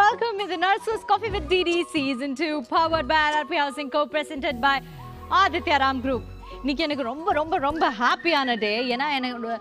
welcome to the Nurses Coffee with DD Season 2, powered by RRP Housing, co-presented by Aditya Ram Group. இன்றைக்கி எனக்கு ரொம்ப ரொம்ப ரொம்ப ஹாப்பியான டே ஏன்னா என்னோட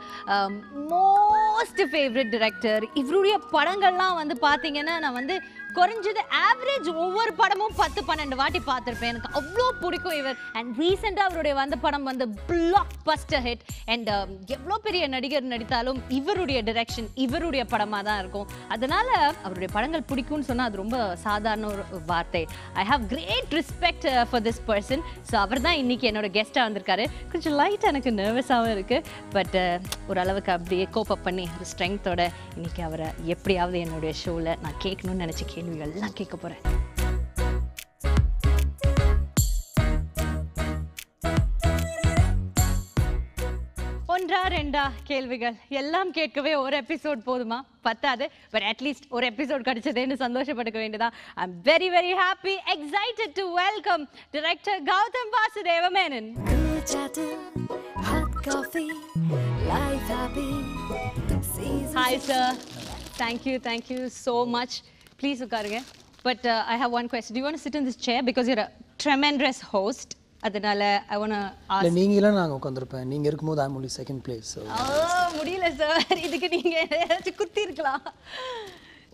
மோஸ்ட் ஃபேவரட் டிரெக்டர் இவருடைய படங்கள்லாம் வந்து பார்த்தீங்கன்னா நான் வந்து குறைஞ்சது ஆவரேஜ் ஒவ்வொரு படமும் பத்து பன்னெண்டு வாட்டி பார்த்துருப்பேன் எனக்கு அவ்வளோ பிடிக்கும் இவர் அண்ட் ரீசெண்டாக அவருடைய வந்த படம் வந்து பிளாக் பஸ்டர் ஹிட் அண்ட் எவ்வளோ பெரிய நடிகர் நடித்தாலும் இவருடைய டிரெக்ஷன் இவருடைய படமாக தான் இருக்கும் அதனால் அவருடைய படங்கள் பிடிக்கும்னு சொன்னால் அது ரொம்ப சாதாரண ஒரு வார்த்தை I have great respect for this person so அவர் தான் இன்றைக்கி என்னோட கெஸ்ட்டாக வந்திருக்காரு கொஞ்சம் லைட்டாக எனக்கு நர்வஸாகவும் இருக்குது பட் uh, ஓரளவுக்கு அப்படியே கோப்பப் பண்ணி ஸ்ட்ரென்த்தோட இன்றைக்கி அவரை எப்படியாவது என்னுடைய ஷோவில் நான் கேட்கணும்னு நினச்சி கேள்விகள்லாம் கேட்க போகிறேன் ஒன்றா ரெண்டா கேள்விகள் எல்லாம் கேட்கவே ஒரு எபிசோட் போதுமா பத்தாது பட் அட்லீஸ்ட் ஒரு எபிசோட் சந்தோஷப்படுக்க வேண்டியதா I am very very happy excited to welcome director Gautham Vasudeva Menon hi sir thank you thank you so much please உட்காருங்க but I have one question you want sit in this chair because your ட்ரெமெண்ட்ரஸ் host அதனால I want நீங்களாம் நான் உட்காந்துருப்பேன் நீங்க இருக்கும்போது I only second place முடியல sir இதுக்கு நீங்க ஏதாச்சும் குத்தி இருக்கலாம்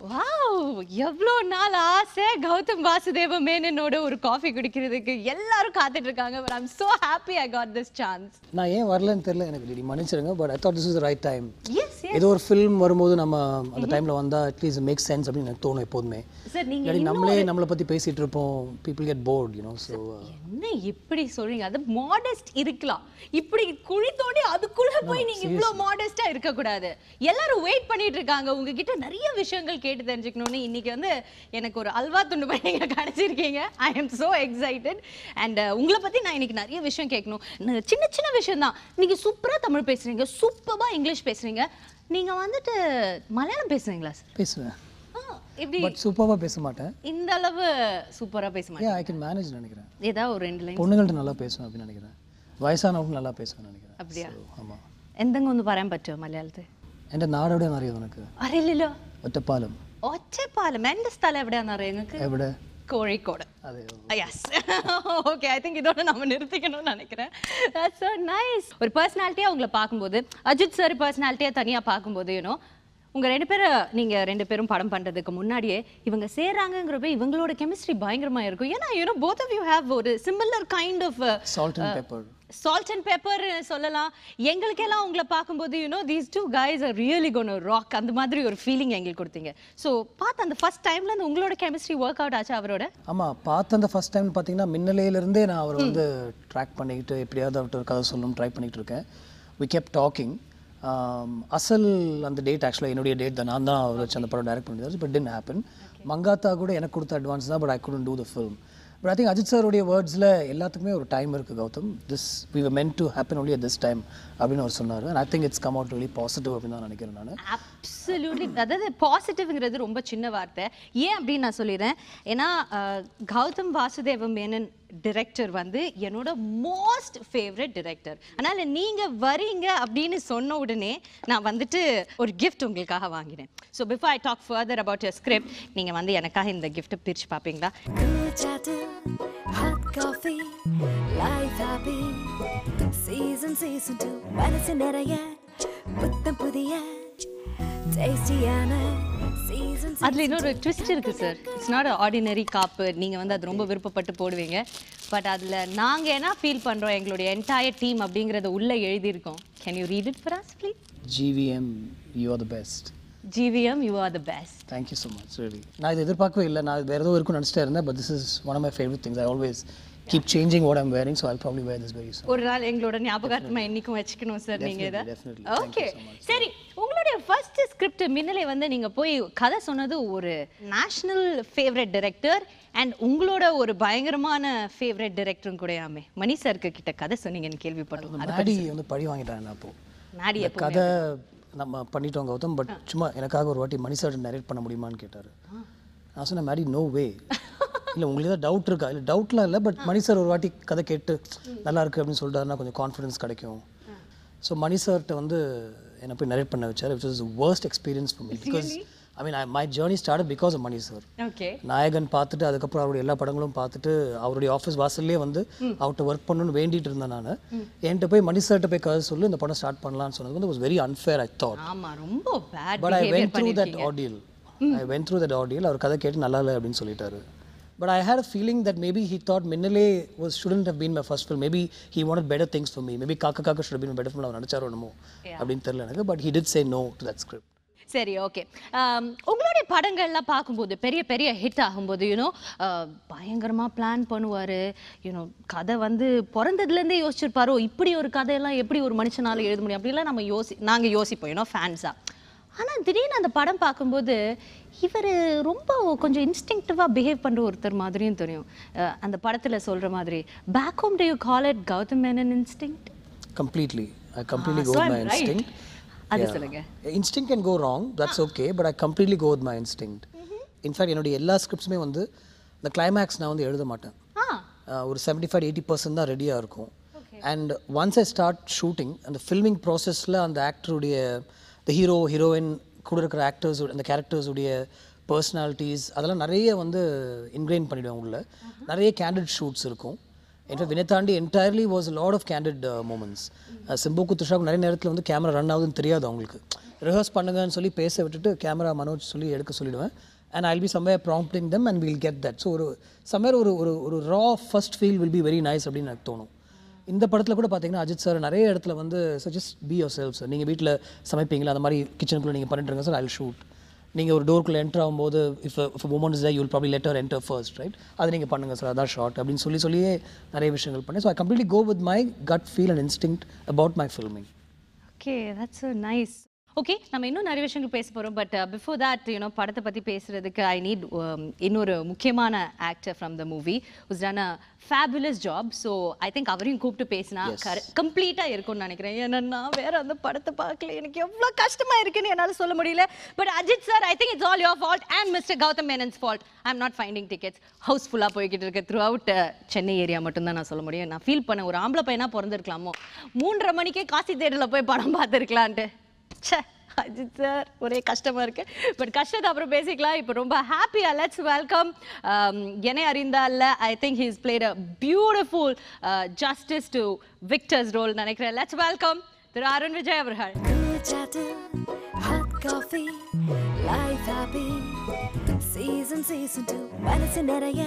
வாவ் எவ்வளோ நாள் ஆசை கௌதம் வாசுதேவ மேனனோட ஒரு காஃபி குடிக்கிறதுக்கு எல்லாரும் காத்துட்டு இருக்காங்க but I'm so happy I got this chance நான் ஏன் வரலன்னு தெரியல எனக்கு லேடி மன்னிச்சிருங்க but I thought this is right time ஏதோ ஒரு ஃபிலிம் வரும்போது நம்ம அந்த டைமில் வந்தால் அட்லீஸ்ட் மேக் சென்ஸ் அப்படின்னு எனக்கு தோணும் எப்போதுமே சரி நம்மளே நம்மளை பற்றி பேசிகிட்டு இருப்போம் people get bored you know so என்ன இப்படி சொல்றீங்க அது மாடஸ்ட் இருக்கலாம் இப்படி குழி தோண்டி அதுக்குள்ளே போய் நீங்கள் இவ்வளோ மாடஸ்ட்டாக இருக்கக்கூடாது எல்லாரும் வெயிட் பண்ணிட்டு இருக்காங்க உங்ககிட்ட நிறைய விஷயங்கள் கேட்டு தெரிஞ்சுக்கணும்னு இன்னைக்கு வந்து எனக்கு ஒரு அல்வா துண்டு போய் நீங்கள் கிடச்சிருக்கீங்க I am so excited and uh, உங்களை பற்றி நான் இன்னைக்கு நிறைய விஷயம் கேட்கணும் சின்ன சின்ன விஷயம் தான் நீங்கள் சூப்பராக தமிழ் பேசுகிறீங்க சூப்பராக இங்கிலீஷ் பேசுகிறீங்க நீங்கள் வந்துட்டு மலையாளம் பேசுகிறீங்களா சார் பேசுவேன் எப்படி பட் சூப்பராக பேச மாட்டேன் இந்த அளவு சூப்பராக பேச மாட்டேன் ஐ கேன் மேனேஜ் நினைக்கிறேன் ஏதாவது ஒரு ரெண்டு லைன் பொண்ணுங்கள்ட்ட நல்லா பேசுவேன் அப்படின்னு நினைக்கிறேன் வயசானவங்க நல்லா பேசுவேன் நினைக்கிறேன் அப்படியா ஆமாம் എന്തെങ്കിലും ഒന്ന് പറയാൻ പറ്റുമോ മലയാളത്തിൽ എൻ്റെ உனக்கு നിനക്ക് അറിയില്ലല്ലോ ഒറ്റപ്പാലം ഒറ്റപ്പാലം എന്റെ സ്ഥലം എവിടെയാണെന്നറിയാം നിങ്ങൾക്ക് എവിടെ കോഴിക്കോട് യെസ് திங்க் இதோட நம்ம நிறுத்திக்கணும்னு நினைக்கிறேன் நைஸ் ஒரு பர்சனாலிட்டியாக உங்களை பார்க்கும்போது அஜித் சார் பர்சனாலிட்டியாக தனியாக பார்க்கும்போது உங்கள் ரெண்டு பேரும் நீங்கள் ரெண்டு பேரும் படம் பண்ணுறதுக்கு முன்னாடியே இவங்க சேர்றாங்கிறப்ப இவங்களோட கெமிஸ்ட்ரி பயங்கரமாக இருக்கும் ஏன்னா you know both of you have ஒரு similar kind of salt and pepper salt and pepper சொல்லலாம் எங்களுக்கெல்லாம் உங்களை பார்க்கும்போது you know these two guys are really gonna rock அந்த மாதிரி ஒரு ஃபீலிங் எங்களுக்கு கொடுத்தீங்க ஸோ பார்த்த அந்த ஃபர்ஸ்ட் டைம்ல அந்த உங்களோட கெமிஸ்ட்ரி ஒர்க் அவுட் ஆச்சு அவரோட ஆமாம் பார்த்து அந்த ஃபர்ஸ்ட் டைம் பார்த்தீங்கன்னா மின்னலையிலேருந்தே நான் அவரை வந்து ட்ராக் பண்ணிக்கிட்டு எப்படியாவது அவர்கிட்ட கதை சொல்லணும் ட்ரை பண்ணிட்டு இருக்கேன் we kept talking Asal um, அந்த டேட் ஆக்சுவலாக என்னுடைய டேட் தான் நான் தான் அவர் வச்சு அந்த படம் டைரக்ட் பண்ணியிருந்தாரு பட் டென் ஹேப்பன் மங்காத்தா கூட எனக்கு கொடுத்த அட்வான்ஸ் தான் but I couldn't do the film but I think Ajith சாருடைய வேர்ட்ஸில் எல்லாத்துக்குமே ஒரு டைம் இருக்குது Gautham this we meant to happen only at this time அப்படின்னு அவர் சொன்னார் I think it's come out really positive அப்படின்னு தான் நினைக்கிறேன் நான் அதாவது பாசிட்டிவ்ங்கிறது ரொம்ப சின்ன வார்த்தை ஏன் அப்படின்னு நான் சொல்லிடுறேன் ஏன்னா கௌதம் வாசுதேவ மேனன் டிரெக்டர் வந்து என்னோட மோஸ்ட் ஃபேவரட் டிரெக்டர் அதனால் நீங்கள் வரீங்க அப்படின்னு சொன்ன உடனே நான் வந்துட்டு ஒரு கிஃப்ட் உங்களுக்காக வாங்கினேன் so before I talk further about your script நீங்கள் வந்து எனக்காக இந்த கிஃப்ட்டை பிரித்து பார்ப்பீங்களா சீசன் சீசன் டூ மனசு நிறைய புத்தம் புதிய அதில் இன்னொரு ட்விஸ்ட் இருக்குது சார் இட்ஸ் நாட் ஆர்டினரி காப்பு நீங்கள் வந்து அது ரொம்ப விருப்பப்பட்டு போடுவீங்க பட் அதில் நாங்கள் என்ன ஃபீல் பண்ணுறோம் எங்களுடைய என்டையர் டீம் அப்படிங்கிறத உள்ளே எழுதியிருக்கோம் can you read it for us please GVM you are the best GVM you are the best thank you so much ready நான் இது எதிர்பார்க்கவே இல்லை நான் வேறு ஏதோ இருக்கும்னு நினச்சிட்டே இருந்தேன் but this is one of my favourite things I always keep changing what I'm wearing so I probably wear this very ஒரு நாள் எங்களோட ஞாபகார்த்தமாக என்றைக்கும் வச்சுக்கணும் சார் நீங்கள் இதை ஓகே சரி உங்களுடைய ஃபர்ஸ்ட் ஸ்கிரிப்ட் மின்னலை வந்து நீங்கள் போய் கதை சொன்னது ஒரு நேஷனல் ஃபேவரட் டைரக்டர் அண்ட் உங்களோட ஒரு பயங்கரமான ஃபேவரட் டைரக்டரும் கூடயாமே மணி சாருக்கு கிட்ட கதை சொன்னீங்கன்னு கேள்விப்பட்டோம் மேடி வந்து பழி வாங்கிட்டாங்க அப்போ கதை நம்ம பண்ணிட்டோம் கௌதம் பட் சும்மா எனக்காக ஒரு வாட்டி மணி சார் நரேட் பண்ண முடியுமான்னு கேட்டார் நான் சொன்னேன் மாதிரி நோ வே இல்லை உங்களுக்கு ஏதாவது டவுட் இருக்கா இல்லை டவுட்லாம் இல்லை பட் மணி சார் ஒரு வாட்டி கதை கேட்டு நல்லா இருக்குது அப்படின்னு சொல்லிட்டாருன்னா கொஞ்சம் கான்ஃபிடன்ஸ் கிடைக்கும் ஸோ மணி சார்கிட்ட வந்து என்னை போய் நரேட் பண்ண வச்சார் which is worst experience for me because I mean my journey start because Mani sir Nayakan பார்த்துட்டு அதுக்கப்புறம் அவருடைய எல்லா படங்களும் பார்த்துட்டு அவருடைய ஆஃபீஸ் வாசல்லே வந்து அவர்கிட்ட ஒர்க் பண்ணணும்னு வேண்டிட்டு இருந்தேன் நான் என்கிட்ட போய் மணி சார்கிட்ட போய் கதை சொல்லி இந்த படம் ஸ்டார்ட் பண்ணலாம்னு சொன்னது வந்து was very unfair I thought but I went through that ordeal I went through that ordeal அவர் கதை கேட்டு நல்லா இல்லை அப்படின்னு சொல்லிட்டாரு but I had a feeling that maybe he thought Minnale ஒரு student have been my first film maybe he want better things for me maybe Kaakha Kaakha should been better film அவர் நினச்சாரோ என்னமோ அப்படின்னு தெரியல எனக்கு but he did say no to that script சரி okay um, உங்களுடைய படங்கள்லாம் பார்க்கும்போது பெரிய பெரிய ஹிட் ஆகும்போது யூனோ uh, பயங்கரமாக பிளான் பண்ணுவார் யூனோ கதை வந்து பிறந்ததுலேருந்தே யோசிச்சிருப்பாரோ இப்படி ஒரு கதையெல்லாம் எப்படி ஒரு மனுஷனால எழுத முடியும் அப்படிலாம் நம்ம யோசி நாங்கள் யோசிப்போம் யூனோ ஃபேன்ஸாக ஆனால் திடீர்னு அந்த படம் பார்க்கும்போது இவர் ரொம்ப கொஞ்சம் இன்ஸ்டிங்டிவாக பிஹேவ் பண்ணுற ஒருத்தர் மாதிரியும் தெரியும் அந்த படத்தில் சொல்கிற மாதிரி back home to you call it Gautham Menon instinct completely completely go my instinct அது instinct can go wrong that's okay but I completely go with my instinct in fact என்னுடைய எல்லா ஸ்கிரிப்ட்ஸுமே வந்து இந்த கிளைமேக்ஸ் நான் வந்து எழுத மாட்டேன் ஒரு செவன்ட்டி ஃபைவ் எயிட்டி பர்சன்ட் தான் ரெடியாக இருக்கும் and once I start shooting அந்த ஃபில்மிங் ப்ராசஸில் அந்த ஆக்டருடைய த ஹீரோ ஹீரோயின் கூட இருக்கிற ஆக்டர்ஸ் அந்த கேரக்டர்ஸுடைய பர்சனாலிட்டிஸ் அதெல்லாம் நிறைய வந்து இன்க்ரைன் பண்ணிவிடுவேன் உள்ள நிறைய கேண்டட் ஷூட்ஸ் இருக்கும் in fact Vinnaithaandi entirely was lot of candid moments சிம்புக்கு துஷாக்கு நிறைய நேரத்தில் வந்து கேமரா ரன் ஆகுதுன்னு தெரியாது அவங்களுக்கு ரிஹர்ஸ் பண்ணுங்கன்னு சொல்லி பேச விட்டுட்டு கேமரா மனோஜ் சொல்லி எடுக்க சொல்லிவிடுவேன் and I will be somewhere prompting them and will get that so ஒரு சம்வேர் ஒரு ஒரு raw first feel will be very nice அப்படின்னு எனக்கு தோணும் இந்த படத்தில் கூட பார்த்தீங்கன்னா அஜித் சார் நிறைய இடத்துல வந்து suggest be yourself sir நீங்கள் வீட்டில் சமைப்பீங்களா அந்த மாதிரி கிச்சனுக்குள்ளே நீங்கள் இருங்க சார் ஐல் ஷூட் நீங்கள் ஒரு டோருக்குள்ளே என்டர் ஆகும்போது if if woman is you you'll probably let her enter first right அதை நீங்கள் பண்ணுங்கள் சார் அதான் ஷார்ட் அப்படின்னு சொல்லி சொல்லியே நிறைய விஷயங்கள் பண்ணேன் so I completely go with my gut feel and instinct about my filming okay that's nice okay நம்ம இன்னும் நிறைய விஷயங்கள் பேச போகிறோம் பட் பிஃபோர் தட் யூனோ படத்தை பற்றி பேசுகிறதுக்கு ஐ நீட் um, இன்னொரு முக்கியமான actor from the movie a fabulous job so I think அவரையும் கூப்பிட்டு பேசினா கம்ப்ளீட்டாக இருக்கும்னு நினைக்கிறேன் ஏன்னா நான் வேற அந்த படத்தை பார்க்கல எனக்கு எவ்வளோ கஷ்டமாக இருக்குன்னு என்னால் சொல்ல முடியல but Ajith sir I think it's all your fault and mister Gautham Menon's fault I am not finding tickets ஹவுஸ்ஃபுல்லாக போய்கிட்டு இருக்க throughout uh, Chennai area மட்டும்தான் நான் சொல்ல முடியும் நான் ஃபீல் பண்ண ஒரு ஆம்பளை பையனாக பிறந்திருக்கலாமோ மூன்றரை மணிக்கே காசி தேட்டரில் போய் படம் பார்த்துருக்கலான்ட்டு சே அஜித் சார் ஒரே கஷ்டமாக இருக்கு பட் கஷ்டத்தை அப்புறம் பேசிக்கலாம் இப்போ ரொம்ப ஹாப்பியாக let's welcome Yennai Arindhaal Arindhaal I think he's played a beautiful justice to Victor's role நினைக்கிறேன் லெட்ஸ் வெல்கம் திரு அருண் விஜய் அவர்கள் Coffee, life happy. Season, season two. மனசு நிறைய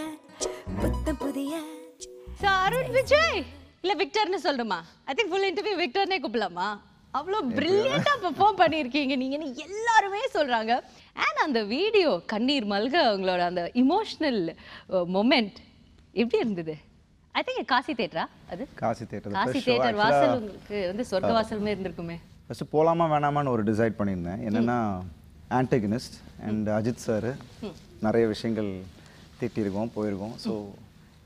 புத்தம் புதிய அருண் விஜய் இல்ல விக்டர்னு சொல்லணுமா ஐ திங்க் ஃபுல் இன்டர்வியூ விக்டர்னே கூப்பிடலாமா அவ்வளோ பிரில்லியண்டாக பெர்ஃபார்ம் பண்ணியிருக்கீங்க நீங்கள் எல்லாருமே சொல்கிறாங்க அண்ட் அந்த வீடியோ கண்ணீர் மல்க அவங்களோட அந்த இமோஷ்னல் மொமெண்ட் எப்படி இருந்தது ஐ திங்க் காசி தேட்டரா அது காசி தேட்டர் காசி தேட்டர் வாசல் உங்களுக்கு வந்து சொர்க்க வாசலுமே இருந்திருக்குமே ஃபஸ்ட்டு போகலாமா வேணாமான்னு ஒரு டிசைட் பண்ணியிருந்தேன் என்னென்னா ஆன்டகனிஸ்ட் அண்ட் அஜித் சார் நிறைய விஷயங்கள் திட்டியிருக்கோம் போயிருக்கோம் ஸோ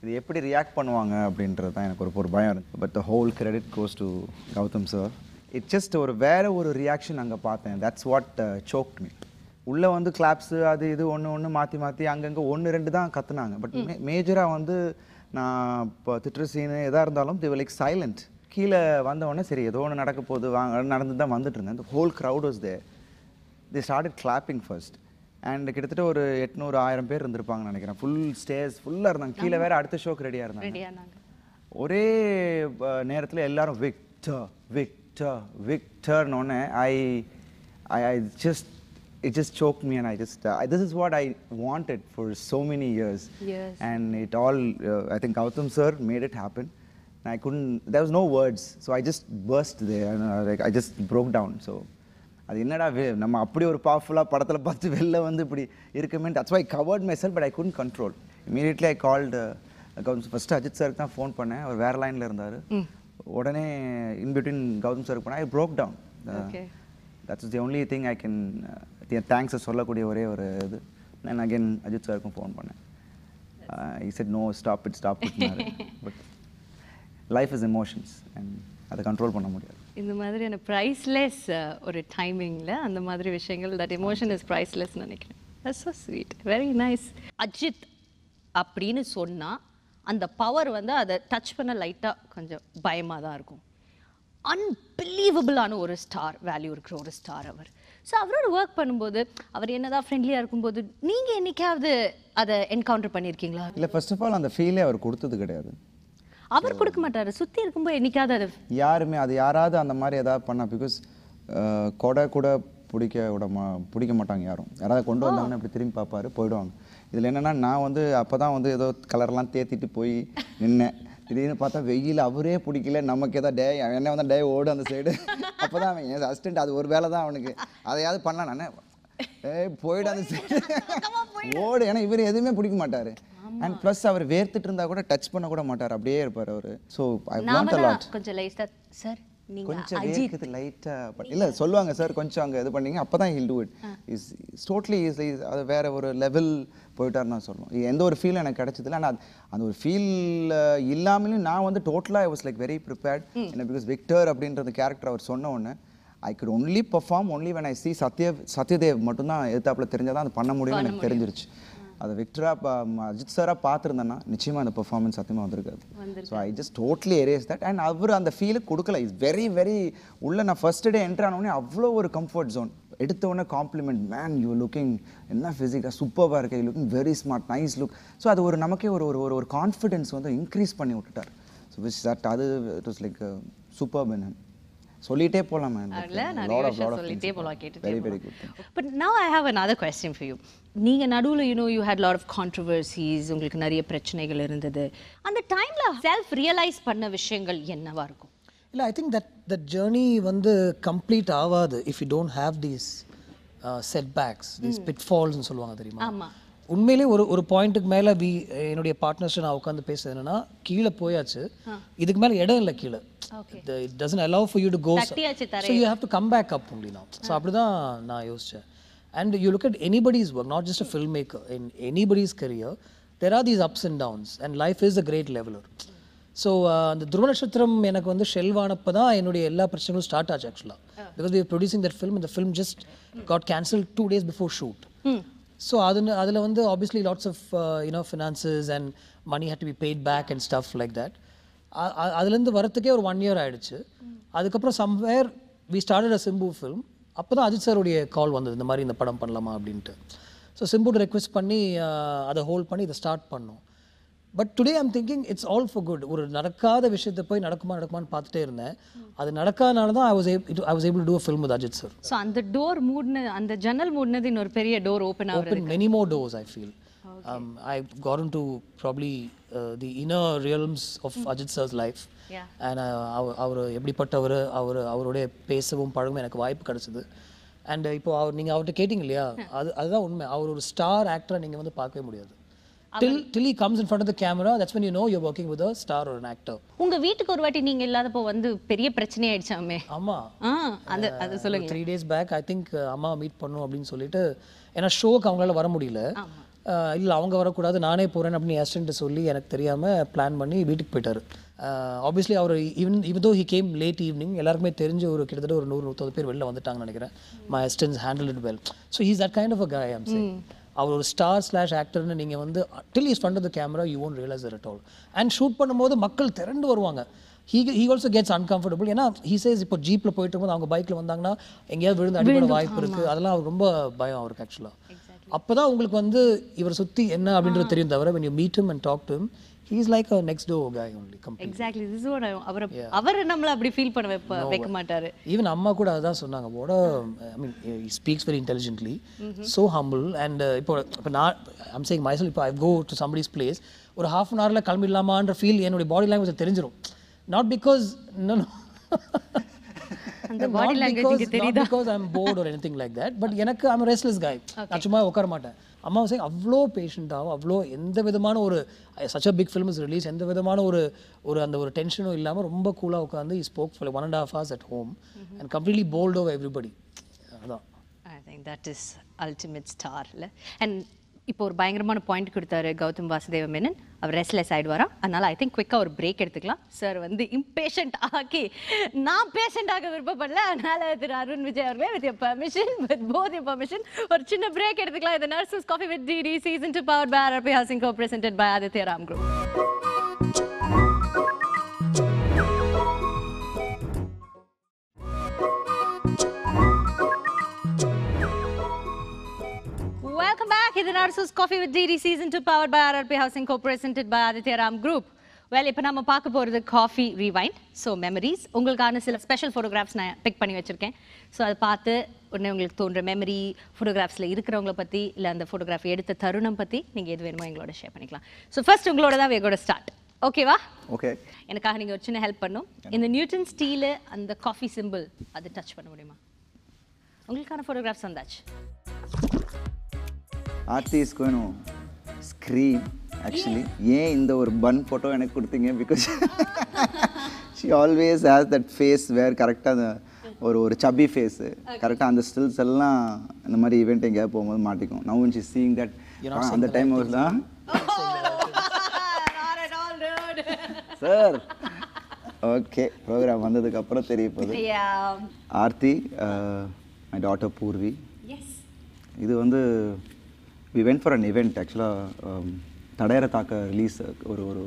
இது எப்படி ரியாக்ட் பண்ணுவாங்க அப்படின்றது தான் எனக்கு ஒரு ஒரு பயம் இருக்குது but the whole credit goes to Gautham sir it just ஒரு வேற ஒரு ரியாக்ஷன் அங்கே பார்த்தேன் தட்ஸ் வாட் சோக் மீ உள்ளே வந்து கிளாப்ஸு அது இது ஒன்று ஒன்று மாற்றி மாற்றி அங்கங்கே ஒன்று ரெண்டு தான் கற்றுனாங்க பட் மேஜராக வந்து நான் இப்போ திட்டுற சீனு எதாக இருந்தாலும் தி லைக் சைலண்ட் கீழே வந்தவொடனே சரி ஏதோ ஒன்று நடக்க போகுது வாங்க நடந்து தான் வந்துட்டு இருந்தேன் இந்த whole crowd was they the started clapping first and கிட்டத்தட்ட ஒரு எட்நூறு ஆயிரம் பேர் இருந்திருப்பாங்கன்னு நினைக்கிறேன் ஃபுல் ஸ்டேஜ் ஃபுல்லாக இருந்தாங்க கீழே வேறு அடுத்த ஷோக்கு ரெடியாக இருந்தாங்க ஒரே நேரத்தில் எல்லாரும் Victor Vic Victor, Victor None, I, I, I just, it just choked me and I just, uh, this is what I wanted for so many years. Yes. And it all, uh, I think Gautam sir made it happen. And I couldn't, there was no words. So I just burst there and uh, like, I just broke down. So அது என்னடா நம்ம அப்படி ஒரு பவர்ஃபுல்லாக படத்தில் பார்த்து வெளில வந்து இப்படி இருக்குமே that's why covered myself but I couldn't control immediately I called first Ajith சாருக்கு தான் ஃபோன் பண்ணேன் அவர் வேறு லைனில் இருந்தார் உடனே இன்பிட்வீன் கௌதம் சார் போனால் I broke down that's the only thing I can தேங்க்ஸை சொல்லக்கூடிய ஒரே ஒரு இது நான் அகைன் அஜித் சாருக்கும் ஃபோன் பண்ணேன் I said no stop it stop but life is emotions and அதை கண்ட்ரோல் பண்ண முடியாது இந்த மாதிரியான ப்ரைஸ்லெஸ் uh, ஒரு டைமிங்கில் அந்த மாதிரி விஷயங்கள் தட் எமோஷன் இஸ் ப்ரைஸ்லெஸ் நினைக்கிறேன் so sweet very nice Ajith அப்படின்னு சொன்னால் அந்த பவர் வந்து அதை டச் பண்ண லைட்டாக கொஞ்சம் பயமாக தான் இருக்கும் அன்பிலீவபிளான ஒரு ஸ்டார் வேல்யூ இருக்கிற ஒரு ஸ்டார் அவர் ஸோ அவரோட ஒர்க் பண்ணும்போது அவர் என்னதான் ஃப்ரெண்ட்லியாக இருக்கும்போது நீங்கள் என்றைக்காவது அதை என்கவுண்டர் பண்ணியிருக்கீங்களா இல்லை ஃபர்ஸ்ட் ஆஃப் ஆல் அந்த ஃபீலே அவர் கொடுத்தது கிடையாது அவர் கொடுக்க மாட்டார் சுற்றி இருக்கும்போது என்றைக்காவது அது யாருமே அது யாராவது அந்த மாதிரி ஏதாவது பண்ணால் பிகாஸ் கொடை கூட பிடிக்க விட மா பிடிக்க மாட்டாங்க யாரும் யாராவது கொண்டு வந்தாங்கன்னா இப்படி திரும்பி பார்ப்பாரு போயிடுவாங்க இதில் என்னென்னா நான் வந்து அப்போ தான் வந்து ஏதோ கலர்லாம் தேத்திட்டு போய் நின்னேன் திடீர்னு பார்த்தா வெயில் அவரே பிடிக்கல நமக்கு ஏதோ டே என்ன வந்தால் டே ஓடு அந்த சைடு அப்போ தான் அவன் என் அசிஸ்டண்ட் அது ஒரு வேலை தான் அவனுக்கு அதையாவது பண்ணலாம் நான் ஏய் போயிடு அந்த சைடு ஓடு ஏன்னா இவர் எதுவுமே பிடிக்க மாட்டார் அண்ட் ப்ளஸ் அவர் வேர்த்துட்டு இருந்தால் கூட டச் பண்ண கூட மாட்டார் அப்படியே இருப்பார் அவர் ஸோ கொஞ்சம் சார் கொஞ்சம் சொல்லுவாங்க சார் கொஞ்சம் அங்கே இது பண்ணீங்க அப்பதான் ஹில் இஸ் டோட்லி இஸ் அது வேற ஒரு லெவல் போயிட்டார்னு தான் சொல்லணும் எந்த ஒரு ஃபீல் எனக்கு கிடைச்சதில்ல ஆனால் அந்த ஒரு ஃபீல் இல்லாமலும் நான் வந்து டோட்டலாக I was like very prepared என்ன பிகாஸ் விக்டர் அப்படின்றது கேரக்டர் அவர் சொன்ன உடனே I could only perform only when I see Sathyadev Sathyadev மட்டும்தான் எதிர்த்தாப்பில் தெரிஞ்சால் தான் அது பண்ண முடியும்னு எனக்கு தெரிஞ்சிருச்சு அதை விக்டரா அஜித் சாராக பார்த்துருந்தேன்னா நிச்சயமாக அந்த பெர்ஃபார்மன்ஸ் சத்தியமாக வந்திருக்காது so I just totally erase that and அவர் அந்த ஃபீலுக்கு கொடுக்கல இஸ் வெரி வெரி உள்ள நான் ஃபர்ஸ்ட் டே என்ட்ரு அவ்வளோ ஒரு கம்ஃபர்ட் ஜோன் எடுத்தவொடனே காம்ப்ளிமெண்ட் மேன் யூ லுக்கிங் என்ன ஃபிசிக்காக சூப்பராக இருக்கு you looking very smart nice look so அது ஒரு நமக்கே ஒரு ஒரு ஒரு கான்ஃபிடென்ஸ் வந்து இன்க்ரீஸ் பண்ணி விட்டுட்டார் ஸோ விச் தட் அது இட் வாஸ் லைக் சூப்பர் பென் சொல்லிட்டே போலாம் சொல்லிட்டே போலாம் கேட்டு but now I have another question for you நீங்க நடுவுல you know you had lot of controversies உங்களுக்கு நிறைய பிரச்சனைகள் இருந்தது அந்த டைம்ல செல்ஃப் ரியலைஸ் பண்ண விஷயங்கள் என்னவா இருக்கும் இல்லை I think that that journey வந்து கம்ப்ளீட் ஆகாது if you don't have these setbacks these பிட்ஃபால்ஸ்னு சொல்லுவாங்க தெரியுமா உண்மையிலே ஒரு ஒரு பாயிண்ட்டுக்கு மேலே வி என்னுடைய பார்ட்னர்ஸ் நான் உட்காந்து பேசுறது என்னன்னா கீழே போயாச்சு இதுக்கு மேலே இடம் இல்லை கீழே it doesn't allow for you to go so you have to come back up அப்படின்னா ஸோ அப்படி தான் நான் யோசித்தேன் and you look at anybody's work not just a filmmaker in anybody's career there are these ups and downs and life is a great leveller so uh, அந்த துருவ நட்சத்திரம் எனக்கு வந்து ஷெல்வானப்போ தான் என்னுடைய எல்லா பிரச்சனைகளும் ஸ்டார்ட் ஆச்சு ஆக்சுவலாக because we producing that film இந்த film just got cancel two days before shoot so அது அதில் வந்து obviously lots of you know finances and money had to be paid back and stuff like that அதுலேருந்து வரத்துக்கே ஒரு one year ஆகிடுச்சு அதுக்கப்புறம் somewhere we started a Simbu film அப்போ தான் அஜித் சாருடைய கால் வந்தது இந்த மாதிரி இந்த படம் பண்ணலாமா அப்படின்ட்டு ஸோ சிம்புட்டு ரெக்வெஸ்ட் பண்ணி uh, அதை ஹோல்ட் பண்ணி இதை ஸ்டார்ட் பண்ணோம் but today I'm thinking it's all for good ஒரு நடக்காத விஷயத்தை போய் நடக்குமா நடக்குமான்னு பார்த்துட்டே இருந்தேன் அது நடக்காதனால தான் I was I was able to film with Ajith sir so அந்த டோர் மூடின அந்த ஜன்னல் மூடினது இன்னொரு பெரிய டோர் ஓப்பன் ஆகும் many more doors I feel I got in to probably the inner the of Ajith sir's life and sir's uh, அவர் எப்படிப்பட்டவர் அவர் அவருடைய பேசவும் பழகவும் எனக்கு வாய்ப்பு கிடச்சிது அண்ட் uh, இப்போ அவர் நீங்கள் அவர்கிட்ட கேட்டிங்க இல்லையா அது அதுதான் உண்மை அவர் ஒரு ஸ்டார் ஆக்டராக நீங்கள் வந்து பார்க்கவே முடியாது till till he comes in front of the camera that's when you know you're working with a star or an actor உங்க வீட்டுக்கு ஒரு வாட்டி நீங்க இல்லாதப்போ வந்து பெரிய பிரச்சனை ஆயிடுச்சாமே ஆமா அந்த அது சொல்லுங்க 3 டேஸ் பேக் ஐ திங்க் அம்மா மீட் பண்ணனும் அப்படினு சொல்லிட்டு ஏன்னா ஷோக்கு அவங்களால வர முடியல இல்ல அவங்க வரக்கூடாது நானே போறேன் அப்படின்னு அசிஸ்டண்ட்டு சொல்லி எனக்கு தெரியாம பிளான் பண்ணி வீட்டுக்கு போயிட்டாரு ஆப்வியஸ்லி அவர் ஈவன் இவதோ ஹி கேம் லேட் ஈவினிங் எல்லாருக்குமே தெரிஞ்ச ஒரு கிட்டத்தட்ட ஒரு நூறு நூற்றம்பது பேர் வெளில வந்துட்டாங்கன்னு நினைக்கிறேன் my assistance handle it well so he's that kind of a guy I'm say அவர் ஒரு ஸ்டார் ஸ்லாஷ் ஆக்டர்னு நீங்கள் வந்து at least is off the camera you won't realise it all and shoot பண்ணும்போது மக்கள் திரண்டு வருவாங்க he he also gets uncomfortable ஏன்னா ஹீ சேஸ் இப்போ ஜீப்பில் போயிட்டு இருக்கும்போது அவங்க பைக்கில் வந்தாங்கன்னா எங்கேயாவது விழுந்து அடிப்படை வாய்ப்பு இருக்குது அதெல்லாம் அவர் ரொம்ப பயம் அவருக்கு ஆக்சுவலாக அப்போ தான் உங்களுக்கு வந்து இவர் சுற்றி என்ன அப்படின்றது தெரியும் தவிர when you meet and talk to is like அவர் next door guy only complete exactly this what அவர் அவர் நம்மள அப்படி ஃபீல் பண்ண வைப்ப வைக்க மாட்டாரு ஈவன் அம்மா கூட அதான் சொன்னாங்க what I mean he speaks very intelligently so humble and இப்போ இப்போ நான் ஐம் சேயிங் மைசல் இப்போ I go to somebody's place ஒரு ஹாஃப் அன் ஹவரில் கிளம்பிடலாமான்ற ஃபீல் என்னுடைய பாடி லாங்குவேஜ் தெரிஞ்சிடும் நாட் பிகாஸ் இன்னும் அந்த பாடி லாங்குவேஜ் தெரியுதா because I am bored or anything like that but எனக்கு ஐ அம் ரெஸ்ட்லெஸ் காய் நான் சும்மா உட்கார மாட்டேன் அம்மா அவ்வளோ பேஷண்ட்டாகவும் அவ்வளோ எந்த விதமான ஒரு such a big film is release எந்த விதமான ஒரு ஒரு அந்த ஒரு டென்ஷனும் இல்லாமல் ரொம்ப கூலாக உட்காந்து is spoke for one and half hours at home and completely bowled everybody அதுதான் I think that is ultimate star இல்லை அண்ட் இப்போ ஒரு பயங்கரமான பாயிண்ட் கொடுத்தாரு கௌதம் வாசுதேவ மேனன் அவர் ரெஸ்ட்லெஸ் ஆயிடுவாரா அதனால் ஐ திங்க் குவிக்கா ஒரு பிரேக் எடுத்துக்கலாம் சார் வந்து இம்பேஷன்ட் ஆக்கி நான் பேஷண்ட் ஆக விருப்பப்படல அதனால திரு அருண் விஜய் அவர்களே with permission with both your permission ஒரு சின்ன பிரேக் எடுத்துக்கலாம் இந்த நர்சஸ் coffee with DD season two powered by RP housing co presented by Aditya Ram group back. Hidden Arsus Coffee with DD Season 2 powered by RRP Housing Co. presented by Aditya Ram Group. Well இப்போ நம்ம பார்க்க போகிறது coffee rewind so memories உங்களுக்கான சில special photographs நான் big பண்ணி வச்சுருக்கேன் so அதை பார்த்து உடனே உங்களுக்கு தோன்ற மெமரி ஃபோட்டோகிராஃப்ஸில் இருக்கிறவங்கள பற்றி இல்லை அந்த ஃபோட்டோகிராஃப் எடுத்த தருணம் பற்றி நீங்கள் எது வேணுமோ எங்களோட ஷேர் பண்ணிக்கலாம் ஸோ ஃபர்ஸ்ட் உங்களோட தான் வேகோட ஸ்டார்ட் ஓகேவா ஓகே எனக்காக நீங்கள் ஒரு சின்ன ஹெல்ப் பண்ணும் இந்த நியூட்டன் ஸ்டீலு அந்த காஃபி சிம்பிள் அது டச் பண்ண முடியுமா உங்களுக்கான ஃபோட்டோகிராஃப்ஸ் வந்தாச்சு ஆர்டிஸ்ட் வேணும் ஸ்க்ரீம் ஆக்சுவலி ஏன் இந்த ஒரு பன் ஃபோட்டோ எனக்கு கொடுத்தீங்க because she always has that face where கரெக்டாக அந்த ஒரு ஒரு சபி ஃபேஸு கரெக்டாக அந்த ஸ்டில்ஸ் எல்லாம் இந்த மாதிரி ஈவெண்ட் எங்கேயாவது போகும்போது மாட்டிக்கும் நவ் ஷி சீங் தட் அந்த டைம் ஒரு தான் சார் ஓகே ப்ரோக்ராம் வந்ததுக்கப்புறம் தெரிய போகுது ஆர்த்தி மை டாட்டர் பூர்வி இது வந்து we went for an event ஆக்சுவலாக தடையற தாக்க ரிலீஸ் ஒரு ஒரு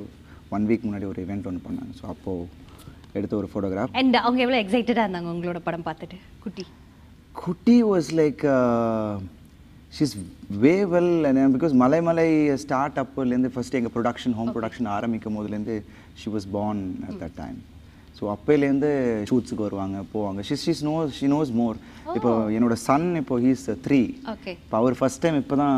ஒன் வீக் முன்னாடி ஒரு இவெண்ட் ஒன்று பண்ணாங்க ஸோ அப்போது எடுத்த ஒரு ஃபோட்டோகிராஃப் அண்ட் அவங்க எவ்வளோ எக்ஸைட்டடாக இருந்தாங்க உங்களோட படம் பார்த்துட்டு குட்டி குட்டி was like she's way well because மலைமலை ஸ்டார்ட் அப்புலேருந்து ஃபஸ்ட்டு எங்கள் ப்ரொடக்ஷன் ஹோம் ப்ரொடக்ஷன் ஆரம்பிக்கும் போதுலேருந்து she was born at that time so அப்பையிலேருந்து ஷூட்ஸுக்கு வருவாங்க போவாங்க she she's know she knows more இப்போ oh. என்னோட சன் இப்போ ஹீஸ் த்ரீ இப்போ அவர் ஃபஸ்ட் டைம் இப்போ தான்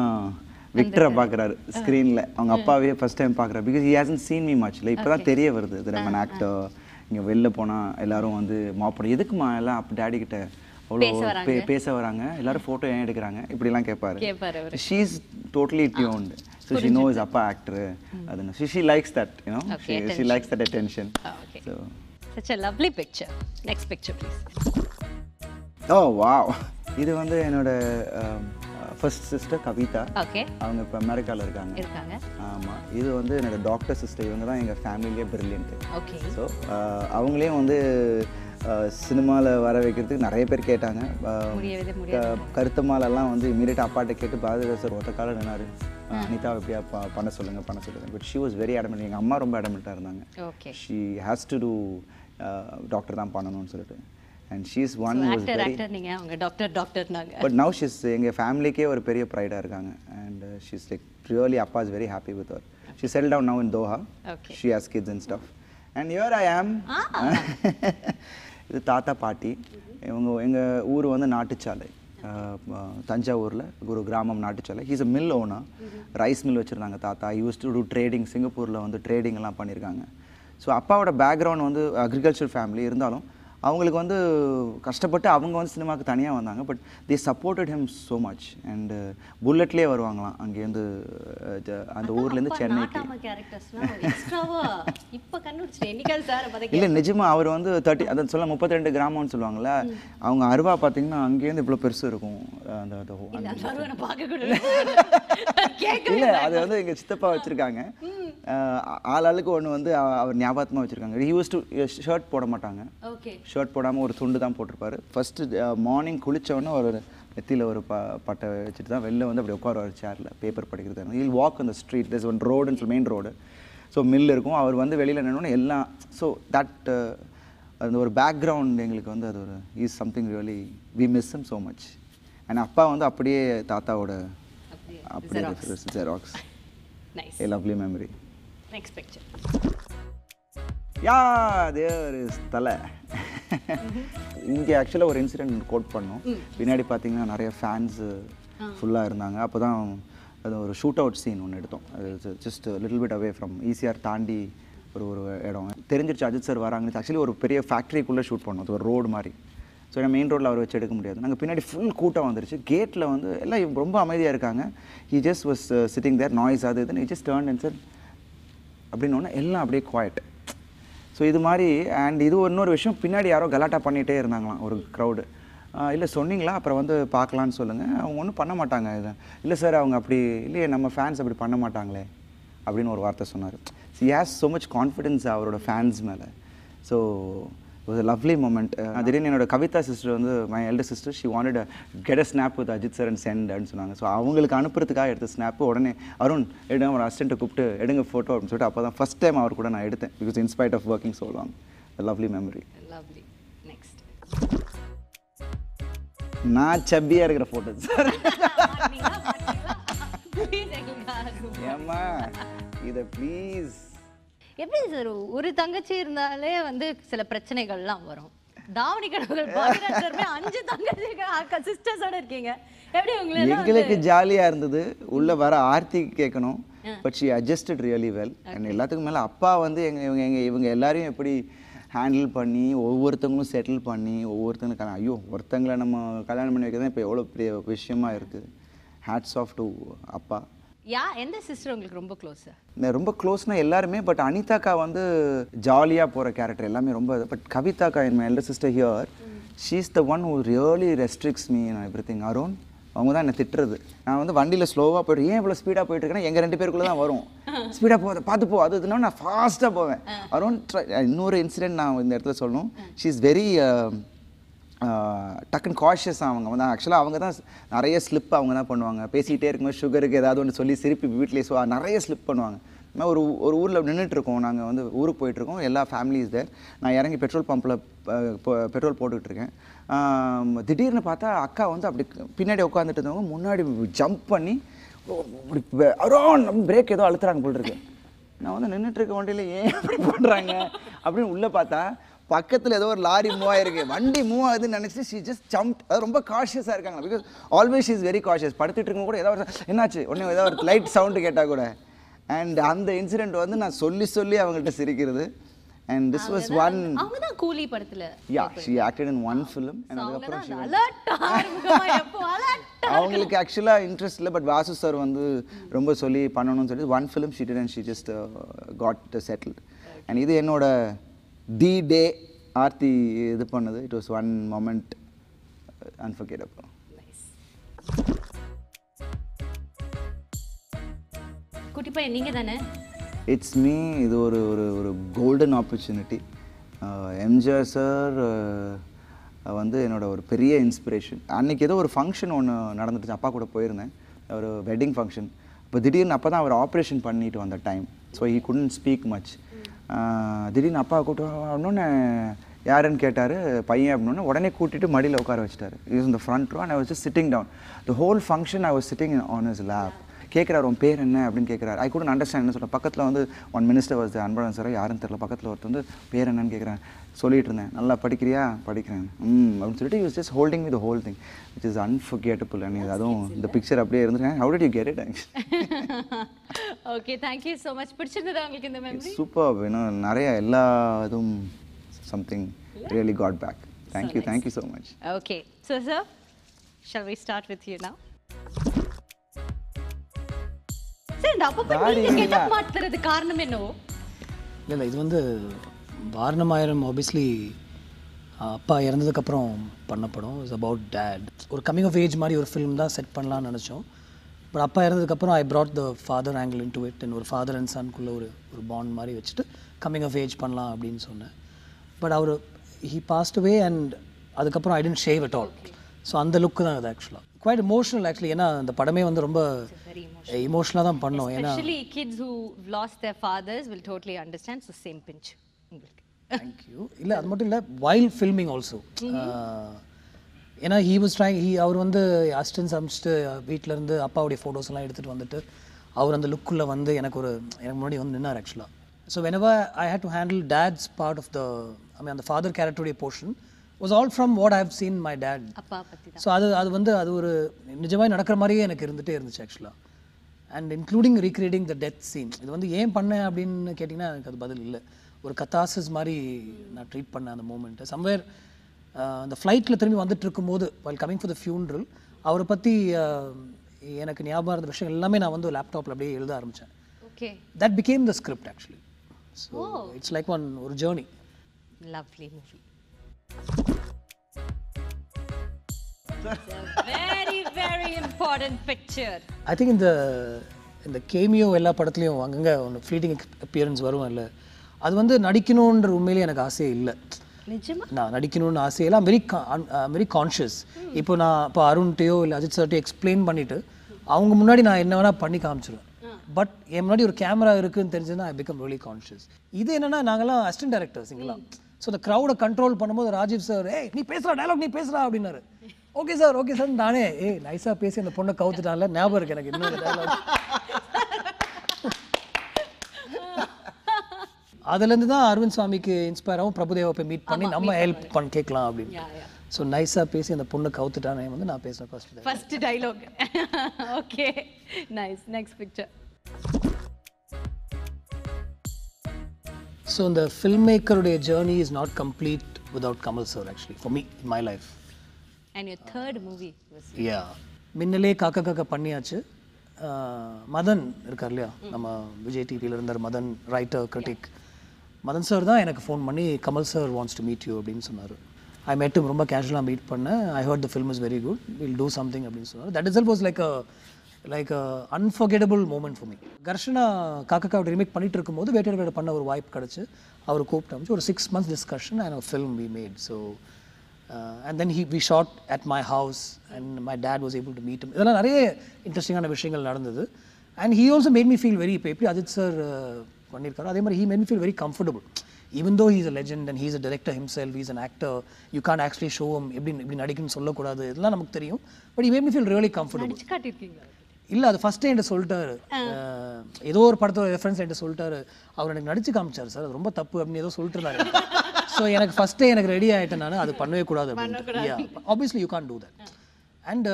விக்டரை பார்க்குறாரு ஸ்க்ரீனில் அவங்க அப்பாவே ஃபஸ்ட் டைம் பார்க்குறாரு because he hasn't seen me மச்சில் இப்போ தான் தெரிய வருது நம்ம ஆக்டர் இங்கே வெளில போனால் எல்லாரும் வந்து மாப்பிடும் எதுக்குமா எல்லாம் அப்போ டேடி கிட்ட அவ்வளோ பேச வராங்க எல்லாரும் ஃபோட்டோ ஏன் எடுக்கிறாங்க இப்படிலாம் கேட்பாரு she is totally tuned so she is அப்பா ஆக்டர் அது she she likes that you know she likes that attention so Such a lovely picture. Next picture, please. Oh, wow. இது வந்து என்னோட ஃபர்ஸ்ட் சிஸ்டர் கவிதா ஓகே அவங்க இப்போ அமெரிக்காவில் இருக்காங்க இருக்காங்க ஆமாம் இது வந்து என்னோட டாக்டர் சிஸ்டர் இவங்க தான் எங்கள் ஃபேமிலியே பிரில்லியன்ட்டு ஓகே ஸோ அவங்களே வந்து uh, சினிமாவில் வர வைக்கிறதுக்கு நிறைய பேர் கேட்டாங்க um, கருத்து மாலெல்லாம் வந்து இமீடியட்டாக அப்பாட்ட கேட்டு பாரதிதாசர் சார் ஒத்தக்கால நின்னாரு அனிதா எப்படியா ப பண்ண சொல்லுங்கள் பண்ண சொல்லுங்கள் but she was very adamant எங்கள் அம்மா ரொம்ப அடமெண்ட்டாக இருந்தாங்க she has to do doctor தான் பண்ணணும்னு சொல்லிட்டு and she's one actor actor அவங்க டாக்டர் டாக்டர்னாங்க பட் நவ் ஷீஸ் எங்கள் ஃபேமிலிக்கே ஒரு பெரிய ப்ரைடாக இருக்காங்க அண்ட் ஷீஸ் லைக் ரியலி அப்பா இஸ் வெரி ஹாப்பி வித் அவர் she settle down now in Doha she has kids and stuff and your I am இது தாத்தா பாட்டி இவங்க எங்கள் ஊர் வந்து நாட்டுச்சாலை தஞ்சாவூரில் குரு கிராமம் Nattuchalai he's a mill owner rice mill வச்சுருந்தாங்க தாத்தா யூஸ் டு டூ ட்ரேடிங் சிங்கப்பூரில் வந்து ட்ரேடிங்லாம் பண்ணியிருக்காங்க ஸோ அப்பாவோட பேக்ரவுண்ட் வந்து அக்ரிகல்ச்சர் ஃபேமிலி இருந்தாலும் அவங்களுக்கு வந்து கஷ்டப்பட்டு அவங்க வந்து சினிமாவுக்கு தனியாக வந்தாங்க but they supported him so much and புல்லட்லேயே வருவாங்களாம் அங்கேருந்து அந்த ஊர்லேருந்து சென்னைக்கு இல்லை நிஜமாக அவர் வந்து தேர்ட்டி அதை சொல்ல முப்பத்தி ரெண்டு கிராமம்னு சொல்லுவாங்கள்ல அவங்க அருவா பார்த்தீங்கன்னா அங்கேருந்து இவ்வளோ பெருசு இருக்கும் அந்த இல்லை அது வந்து எங்கள் சித்தப்பா வச்சுருக்காங்க ஆளாளுக்கு ஒன்று வந்து அவர் ஞாபகமாக வச்சுருக்காங்க யூஸ் டு ஷர்ட் eh, போட மாட்டாங்க ஷர்ட் போடாமல் ஒரு துண்டு தான் போட்டிருப்பாரு ஃபஸ்ட்டு மார்னிங் குளித்தவொடனே ஒரு நெத்தியில் ஒரு ப பட்டை வச்சுட்டு தான் வெளில வந்து அப்படி உட்கார சேரில் பேப்பர் படிக்கிறது இல் வாக் அந்த ஸ்ட்ரீட் இஸ் ஒன் ரோடுன்னு மெயின் ரோடு ஸோ மில் இருக்கும் அவர் வந்து வெளியில் என்னென்னு எல்லாம் ஸோ தட் eh, அந்த ஒரு பேக்ரவுண்ட் எங்களுக்கு வந்து அது ஒரு is something really we miss him so much and அப்பா வந்து அப்படியே தாத்தாவோட அப்படியே இருக்கிறது xerox nice a lovely memory next picture yeah there is தலை இங்கே ஆக்சுவலாக ஒரு இன்சிடென்ட் கோட் பண்ணோம் mm. பின்னாடி பார்த்தீங்கன்னா நிறைய ஃபேன்ஸு ஃபுல்லாக இருந்தாங்க அப்போ தான் அது ஒரு ஷூட் அவுட் சீன் ஒன்று எடுத்தோம் அது just little bit away from ECR தாண்டி ஒரு ஒரு இடம் தெரிஞ்சிருச்சு அஜித் சார் வராங்கன்னு ஆக்சுவலி ஒரு பெரிய ஃபேக்ட்ரிக்குள்ளே ஷூட் பண்ணோம் அது ஒரு ரோடு மாதிரி ஸோ நம்ம மெயின் ரோட்டில் அவர் வச்சு எடுக்க முடியாது நாங்கள் பின்னாடி ஃபுல் கூட்டம் வந்துருச்சு கேட்டில் வந்து எல்லாம் இவங்க ரொம்ப அமைதியாக இருக்காங்க he just was sitting there nice அது இதுன்னு இ ஜஸ்ட் டேர்ன் அண்ட் சார் அப்படின்னு எல்லாம் அப்படியே குவாய்ட் ஸோ இது மாதிரி அண்ட் இது இன்னொரு விஷயம் பின்னாடி யாரோ கலாட்டா பண்ணிகிட்டே இருந்தாங்களாம் ஒரு க்ரௌடு இல்லை சொன்னீங்களா அப்புறம் வந்து பார்க்கலான்னு சொல்லுங்கள் அவங்க ஒன்றும் பண்ண மாட்டாங்க இது இல்லை சார் அவங்க அப்படி இல்லையே நம்ம ஃபேன்ஸ் அப்படி பண்ண மாட்டாங்களே அப்படின்னு ஒரு வார்த்தை சொன்னார் so has so much confidence அவரோட ஃபேன்ஸ் மேலே ஸோ ஒரு லவ்லி மூமெண்ட் திடீர்னு என்னோட கவிதா சிஸ்டர் வந்து my elder sister she wanted get a snap with Ajith sir and sent அப்படின்னு சொன்னாங்க ஸோ அவங்களுக்கு அனுப்புறதுக்காக எடுத்த ஸ்னாப் உடனே அருண் எடுங்க ஒரு அசிஸ்டண்ட்டை கூப்பிட்டு எடுங்க ஃபோட்டோ அப்படின்னு சொல்லிட்டு அப்போ தான் ஃபஸ்ட் டைம் அவர் கூட நான் எடுத்தேன் because in spite of working so long lovely memory lovely next நான் சப்பியாக இருக்கிற ஃபோட்டோ சார் ஏம்மா இதை ப்ளீஸ் எப்படி சார் ஒரு தங்கச்சி இருந்தாலே வந்து சில பிரச்சனைகள்லாம் வரும் தாவணி கடவுள் அஞ்சு தங்கச்சி சிஸ்டர்ஸோட இருக்கீங்க எப்படி எங்களுக்கு ஜாலியாக இருந்தது உள்ளே வர ஆர்த்தி கேட்கணும் but she adjusted really well and எல்லாத்துக்கும் மேலே அப்பா வந்து எங்கள் இவங்க எங்கள் இவங்க எல்லாரையும் எப்படி ஹேண்டில் பண்ணி ஒவ்வொருத்தவங்களும் செட்டில் பண்ணி ஒவ்வொருத்தங்களும் கல்யாணம் ஐயோ ஒருத்தங்களை நம்ம கல்யாணம் பண்ணி வைக்கிறது இப்போ எவ்வளோ பெரிய விஷயமா இருக்குது ஹேட்ஸ் ஆஃப் டு அப்பா யா எந்த சிஸ்டர் உங்களுக்கு ரொம்ப க்ளோஸ் ரொம்ப க்ளோஸ்னா எல்லாருமே பட் அனிதாக்கா வந்து ஜாலியாக போகிற கேரக்டர் எல்லாமே ரொம்ப பட் கவிதாக்கா என் my elder sister here she is the one who really restricts me everything Arun அவங்க தான் என்னை திட்டுறது நான் வந்து வண்டியில் ஸ்லோவாக போய்ட்டு ஏன் இவ்வளோ ஸ்பீடாக போயிட்டு எங்கள் ரெண்டு பேருக்குள்ளே தான் வரும் ஸ்பீடாக போகாத பார்த்து போ அது இதுனா நான் ஃபாஸ்ட்டாக போவேன் அரௌண்ட் இன்னொரு இன்சிடென்ட் நான் இந்த இடத்துல சொல்லணும் ஷீ இஸ் வெரி டக்குன்னு காஷியஸ் அவங்க வந்து ஆக்சுவலாக அவங்க தான் நிறைய ஸ்லிப் அவங்க தான் பண்ணுவாங்க பேசிக்கிட்டே இருக்கும்போது சுகருக்கு ஏதாவது ஒன்று சொல்லி சிரிப்பி வீட்டிலே ஸோ நிறைய ஸ்லிப் பண்ணுவாங்க மாதிரி ஒரு ஒரு ஊரில் நின்றுட்டுருக்கோம் நாங்கள் வந்து ஊருக்கு போயிட்டுருக்கோம் எல்லா ஃபேமிலிஸ் தேர் நான் இறங்கி பெட்ரோல் பம்பில் பெட்ரோல் போட்டுக்கிட்டுருக்கேன் திடீர்னு பார்த்தா அக்கா வந்து அப்படி பின்னாடி உட்காந்துட்டு இருந்தவங்க முன்னாடி ஜம்ப் பண்ணி இப்படி அரௌண்ட் பிரேக் ஏதோ அழுத்துறாங்க போல் நான் வந்து நின்றுட்டுருக்க வண்டியில் ஏன் அப்படி பண்ணுறாங்க அப்படின்னு உள்ளே பார்த்தா பக்கத்தில் ஏதோ ஒரு லாரி மூவ் ஆயிருக்கு வண்டி மூவ் ஆகுதுன்னு நினச்சி ஷி ஜஸ்ட் ஜம்ப் அது ரொம்ப காஷியஸாக இருக்காங்க because always is very cautious படுத்துட்டு இருக்கும் கூட ஏதாவது என்னாச்சு ஒன்று ஏதாவது ஒரு லைட் சவுண்டு கேட்டால் கூட அண்ட் அந்த இன்சிடெண்ட் வந்து நான் சொல்லி சொல்லி அவங்கள்ட்ட சிரிக்கிறது அண்ட் திஸ் வாஸ் ஒன் அவங்க தான் கூலி படத்துல yeah she acted in one film and அதுக்கப்புறம் ஷி அவங்களுக்கு ஆக்சுவலாக இன்ட்ரெஸ்ட் இல்லை பட் வாசு சார் வந்து ரொம்ப சொல்லி பண்ணணும்னு சொல்லி one film she'd and she just got settle and இது என்னோட தி டே ஆர்த்தி இது பண்ணது it was one moment unforgettable குட்டி பையன் நீங்கள் தானே இட்ஸ் மீ இது ஒரு ஒரு ஒரு கோல்டன் ஆப்பர்ச்சுனிட்டி எம்ஜிஆர் சார் வந்து என்னோடய ஒரு பெரிய இன்ஸ்பிரேஷன் அன்றைக்கி ஏதோ ஒரு ஃபங்க்ஷன் ஒன்று நடந்துட்டுச்சு அப்பா கூட போயிருந்தேன் ஒரு வெட்டிங் ஃபங்க்ஷன் இப்போ திடீர்னு அப்போ தான் அவர் ஆப்ரேஷன் பண்ணிட்டு வந்த time so he couldn't speak much திடீர்னு அப்பா கூப்பிட்டு யாருன்னு கேட்டார் பையன் அப்படின்னா உடனே கூட்டிட்டு மடியில் உட்கார வச்சுட்டாரு இஸ் இந்த front row and I was sitting down the whole function I was sitting on his lap கேட்குறாரு உன் பேர் என்ன அப்படின்னு கேட்குறாரு ஐ குடன் அண்டர்ஸ்டாண்ட் என்ன சொல்கிறேன் பக்கத்தில் வந்து ஒன் மினிஸ்டர் வருது அன்பழகன் சார் யாருன்னு தெரில பக்கத்தில் ஒருத்தர் வந்து பேர் என்னன்னு கேட்குறேன் சொல்லிட்டு இருந்தேன் நல்லா படிக்கிறியா படிக்கிறேன் ம் அப்படின்னு சொல்லிட்டு use just holding with whole thing which is unforgettable and அதுவும் இந்த பிக்சர் அப்படியே இருந்துருக்கேன் how did you get it okay thank you so much பிடிச்சிருந்தது உங்களுக்கு இந்த மாதிரி சூப்பர் ஏன்னா நிறைய எல்லா இதுவும் something really got back thank you thank you so much okay so sir shall we start with you now sir இந்த அப்பப்ப நீங்க கெட்டப் மாத்துறது காரணம் என்ன இல்லை இல்லை இது வந்து வாரணமாயிரம் ஆப்வியஸ்லி அப்பா இறந்ததுக்கப்புறம் பண்ண படம் இஸ் அபவுட் டேட் ஒரு கம்மிங் ஆஃப் ஏஜ் மாதிரி ஒரு ஃபிலிம் தான் செட் பண்ணலாம்னு நினச்சோம் பட் அப்பா இறந்ததுக்கப்புறம் I brought the father angle into it ஒரு ஃபாதர் அண்ட் சனுக்குள்ளே ஒரு ஒரு பாண்ட் மாதிரி வச்சுட்டு கம்மிங் ஆஃப் ஏஜ் பண்ணலாம் அப்படின்னு சொன்னேன் பட் அவர் ஹீ பாஸ்ட் அவே அண்ட் அதுக்கப்புறம் I didn't shave at all so அந்த லுக்கு தான் அது ஆக்சுவலாக குவைட் இமோஷனல் ஆக்சுவலி ஏன்னா அந்த படமே வந்து ரொம்ப இமோஷனலாக eh, தான் பண்ணோம் ஏன்னா kids who lost their fathers will totally understand so same pinch உங்களுக்கு தேங்க்யூ இல்லை அது மட்டும் இல்லை வைல்ட் ஃபில்மிங் ஆல்சோ ஏன்னா ஹீ வாஸ் ட்ரைங் ஹீ அவர் வந்து அசிஸ்டன்ஸ் அமைச்சிட்டு வீட்டிலேருந்து அப்பாவுடைய ஃபோட்டோஸ்லாம் எடுத்துகிட்டு வந்துட்டு அவர் அந்த லுக்குள்ளே வந்து எனக்கு ஒரு எனக்கு முன்னாடி வந்து நின்னார் ஆக்சுவலாக so whenever I had to handle dad's part of the I mean அந்த ஃபாதர் கேரக்டருடைய portion was all from what I have seen my dad so அது அது வந்து அது ஒரு நிஜமாக நடக்கிற மாதிரியே எனக்கு இருந்துகிட்டே இருந்துச்சு ஆக்சுவலாக and including recreating the death scene இது வந்து ஏன் பண்ணேன் அப்படின்னு கேட்டிங்கன்னா எனக்கு அது பதில் இல்லை ஒரு கத்தாசஸ் மாதிரி நான் ட்ரீட் பண்ணேன் அந்த மூமெண்ட்டை சம்வேர் uh, அந்த ஃப்ளைட்டில் திரும்பி வந்துட்டு இருக்கும்போது while coming for the funeral அவரை பற்றி uh, எனக்கு ஞாபகம் இருந்த விஷயம் எல்லாமே நான் வந்து லேப்டாப்பில் அப்படியே எழுத ஆரம்பித்தேன் okay that became the script actually so it's like one ஒரு journey lovely movie very very important picture I think இந்த இந்த கேமியோ எல்லா படத்துலையும் அங்கங்கே ஒன்று ஃப்ளீட்டிங் அப்பியரன்ஸ் வரும் இல்லை அது வந்து நடிக்கணுன்ற உண்மையிலே எனக்கு ஆசையே இல்லை நான் நடிக்கணும்னு ஆசையெல்லாம் வெரி வெரி கான்ஷியஸ் இப்போ நான் இப்போ அருண்கிட்டயோ இல்லை அஜித் சார்ட்டையோ எக்ஸ்பிளைன் பண்ணிட்டு அவங்க முன்னாடி நான் என்ன வேணால் பண்ணி காமிச்சிருவேன் பட் என் முன்னாடி ஒரு கேமரா இருக்குன்னு தெரிஞ்சதுன்னா ஐ பிகம் ரியலி கான்ஷியஸ் இது என்னென்னா நாங்கள்லாம் அசிஸ்டன்ட் டேரக்டர்ஸுங்களாம் ஸோ இந்த க்ரௌடை கண்ட்ரோல் பண்ணும்போது ராஜீவ் சார் ஏய் நீ பேசுகிறா டைலாக் நீ பேசுகிறா அப்படின்னாரு ஓகே சார் ஓகே சார் நானே ஏய் நைஸாக பேசி அந்த பொண்ணை கவுத்துட்டால ஞாபகம் இருக்கு எனக்கு இன்னொரு டைலாக் அதுலேருந்து தான் அரவிந்த் சுவாமிக்கு இன்ஸ்பயர் ஆகும் பிரபுதேவா போய் மீட் பண்ணி நம்ம ஹெல்ப் பண்ண கேட்கலாம் அப்படின்னு ஸோ நைஸாக பேசி அந்த பொண்ணை கவுத்துட்டானே வந்து நான் பேசுகிறேன் first first dialogue okay nice next picture so இந்த ஃபில்ம் மேக்கருடைய journey is not complete without Kamal sir actually for me in my life and your third movie yeah Minnale Kaakha Kaakha பண்ணியாச்சு மதன் இருக்கார் இல்லையா நம்ம விஜய் டிவியில் இருந்தார் Madhan writer critic Madhan sir தான் எனக்கு ஃபோன் பண்ணி Kamal sir wants to meet you அப்படின்னு சொன்னார் ஐ மெட்டும் ரொம்ப கேஷுவலாக மீட் பண்ணேன் I heard the film is very good will do something அப்படின்னு சொன்னார் that is was like like unforgettable moment for me Gharshana காக்காவோட ரிமேக் பண்ணிட்டு இருக்கும்போது வேட்டர் வேட பண்ண ஒரு வாய்ப்பு கிடச்சி அவர் கூப்பிட்டு அமைச்சு ஒரு six months discussion and film we made so and then he we shot at my house and my dad was able to meet இதெல்லாம் நிறைய இன்ட்ரெஸ்டிங்கான விஷயங்கள் நடந்தது and he also made me feel very இப்போ எப்படி அஜித் சார் பண்ணியிருக்காரு அதே மாதிரி he made me feel very comfortable even though he's a legend and he's a director himself he's an actor you can't actually show எப்படி இப்படி நடிக்குன்னு சொல்லக்கூடாது இதெல்லாம் நமக்கு தெரியும் but he made me feel really comfortable இல்லை அது ஃபஸ்ட்டே என்கிட்ட சொல்லிட்டாரு ஏதோ ஒரு படத்தோட ரெஃபரன்ஸ் என்கிட்ட சொல்லிட்டாரு அவர் எனக்கு நடிச்சு காமிச்சார் சார் அது ரொம்ப தப்பு அப்படின்னு ஏதோ சொல்லிட்டு இருந்தாரு ஸோ எனக்கு ஃபஸ்ட்டே எனக்கு ரெடி ஆகிட்டேன் நான் அது பண்ணவே கூடாது அப்படின்ட்டு obviously you can't do that and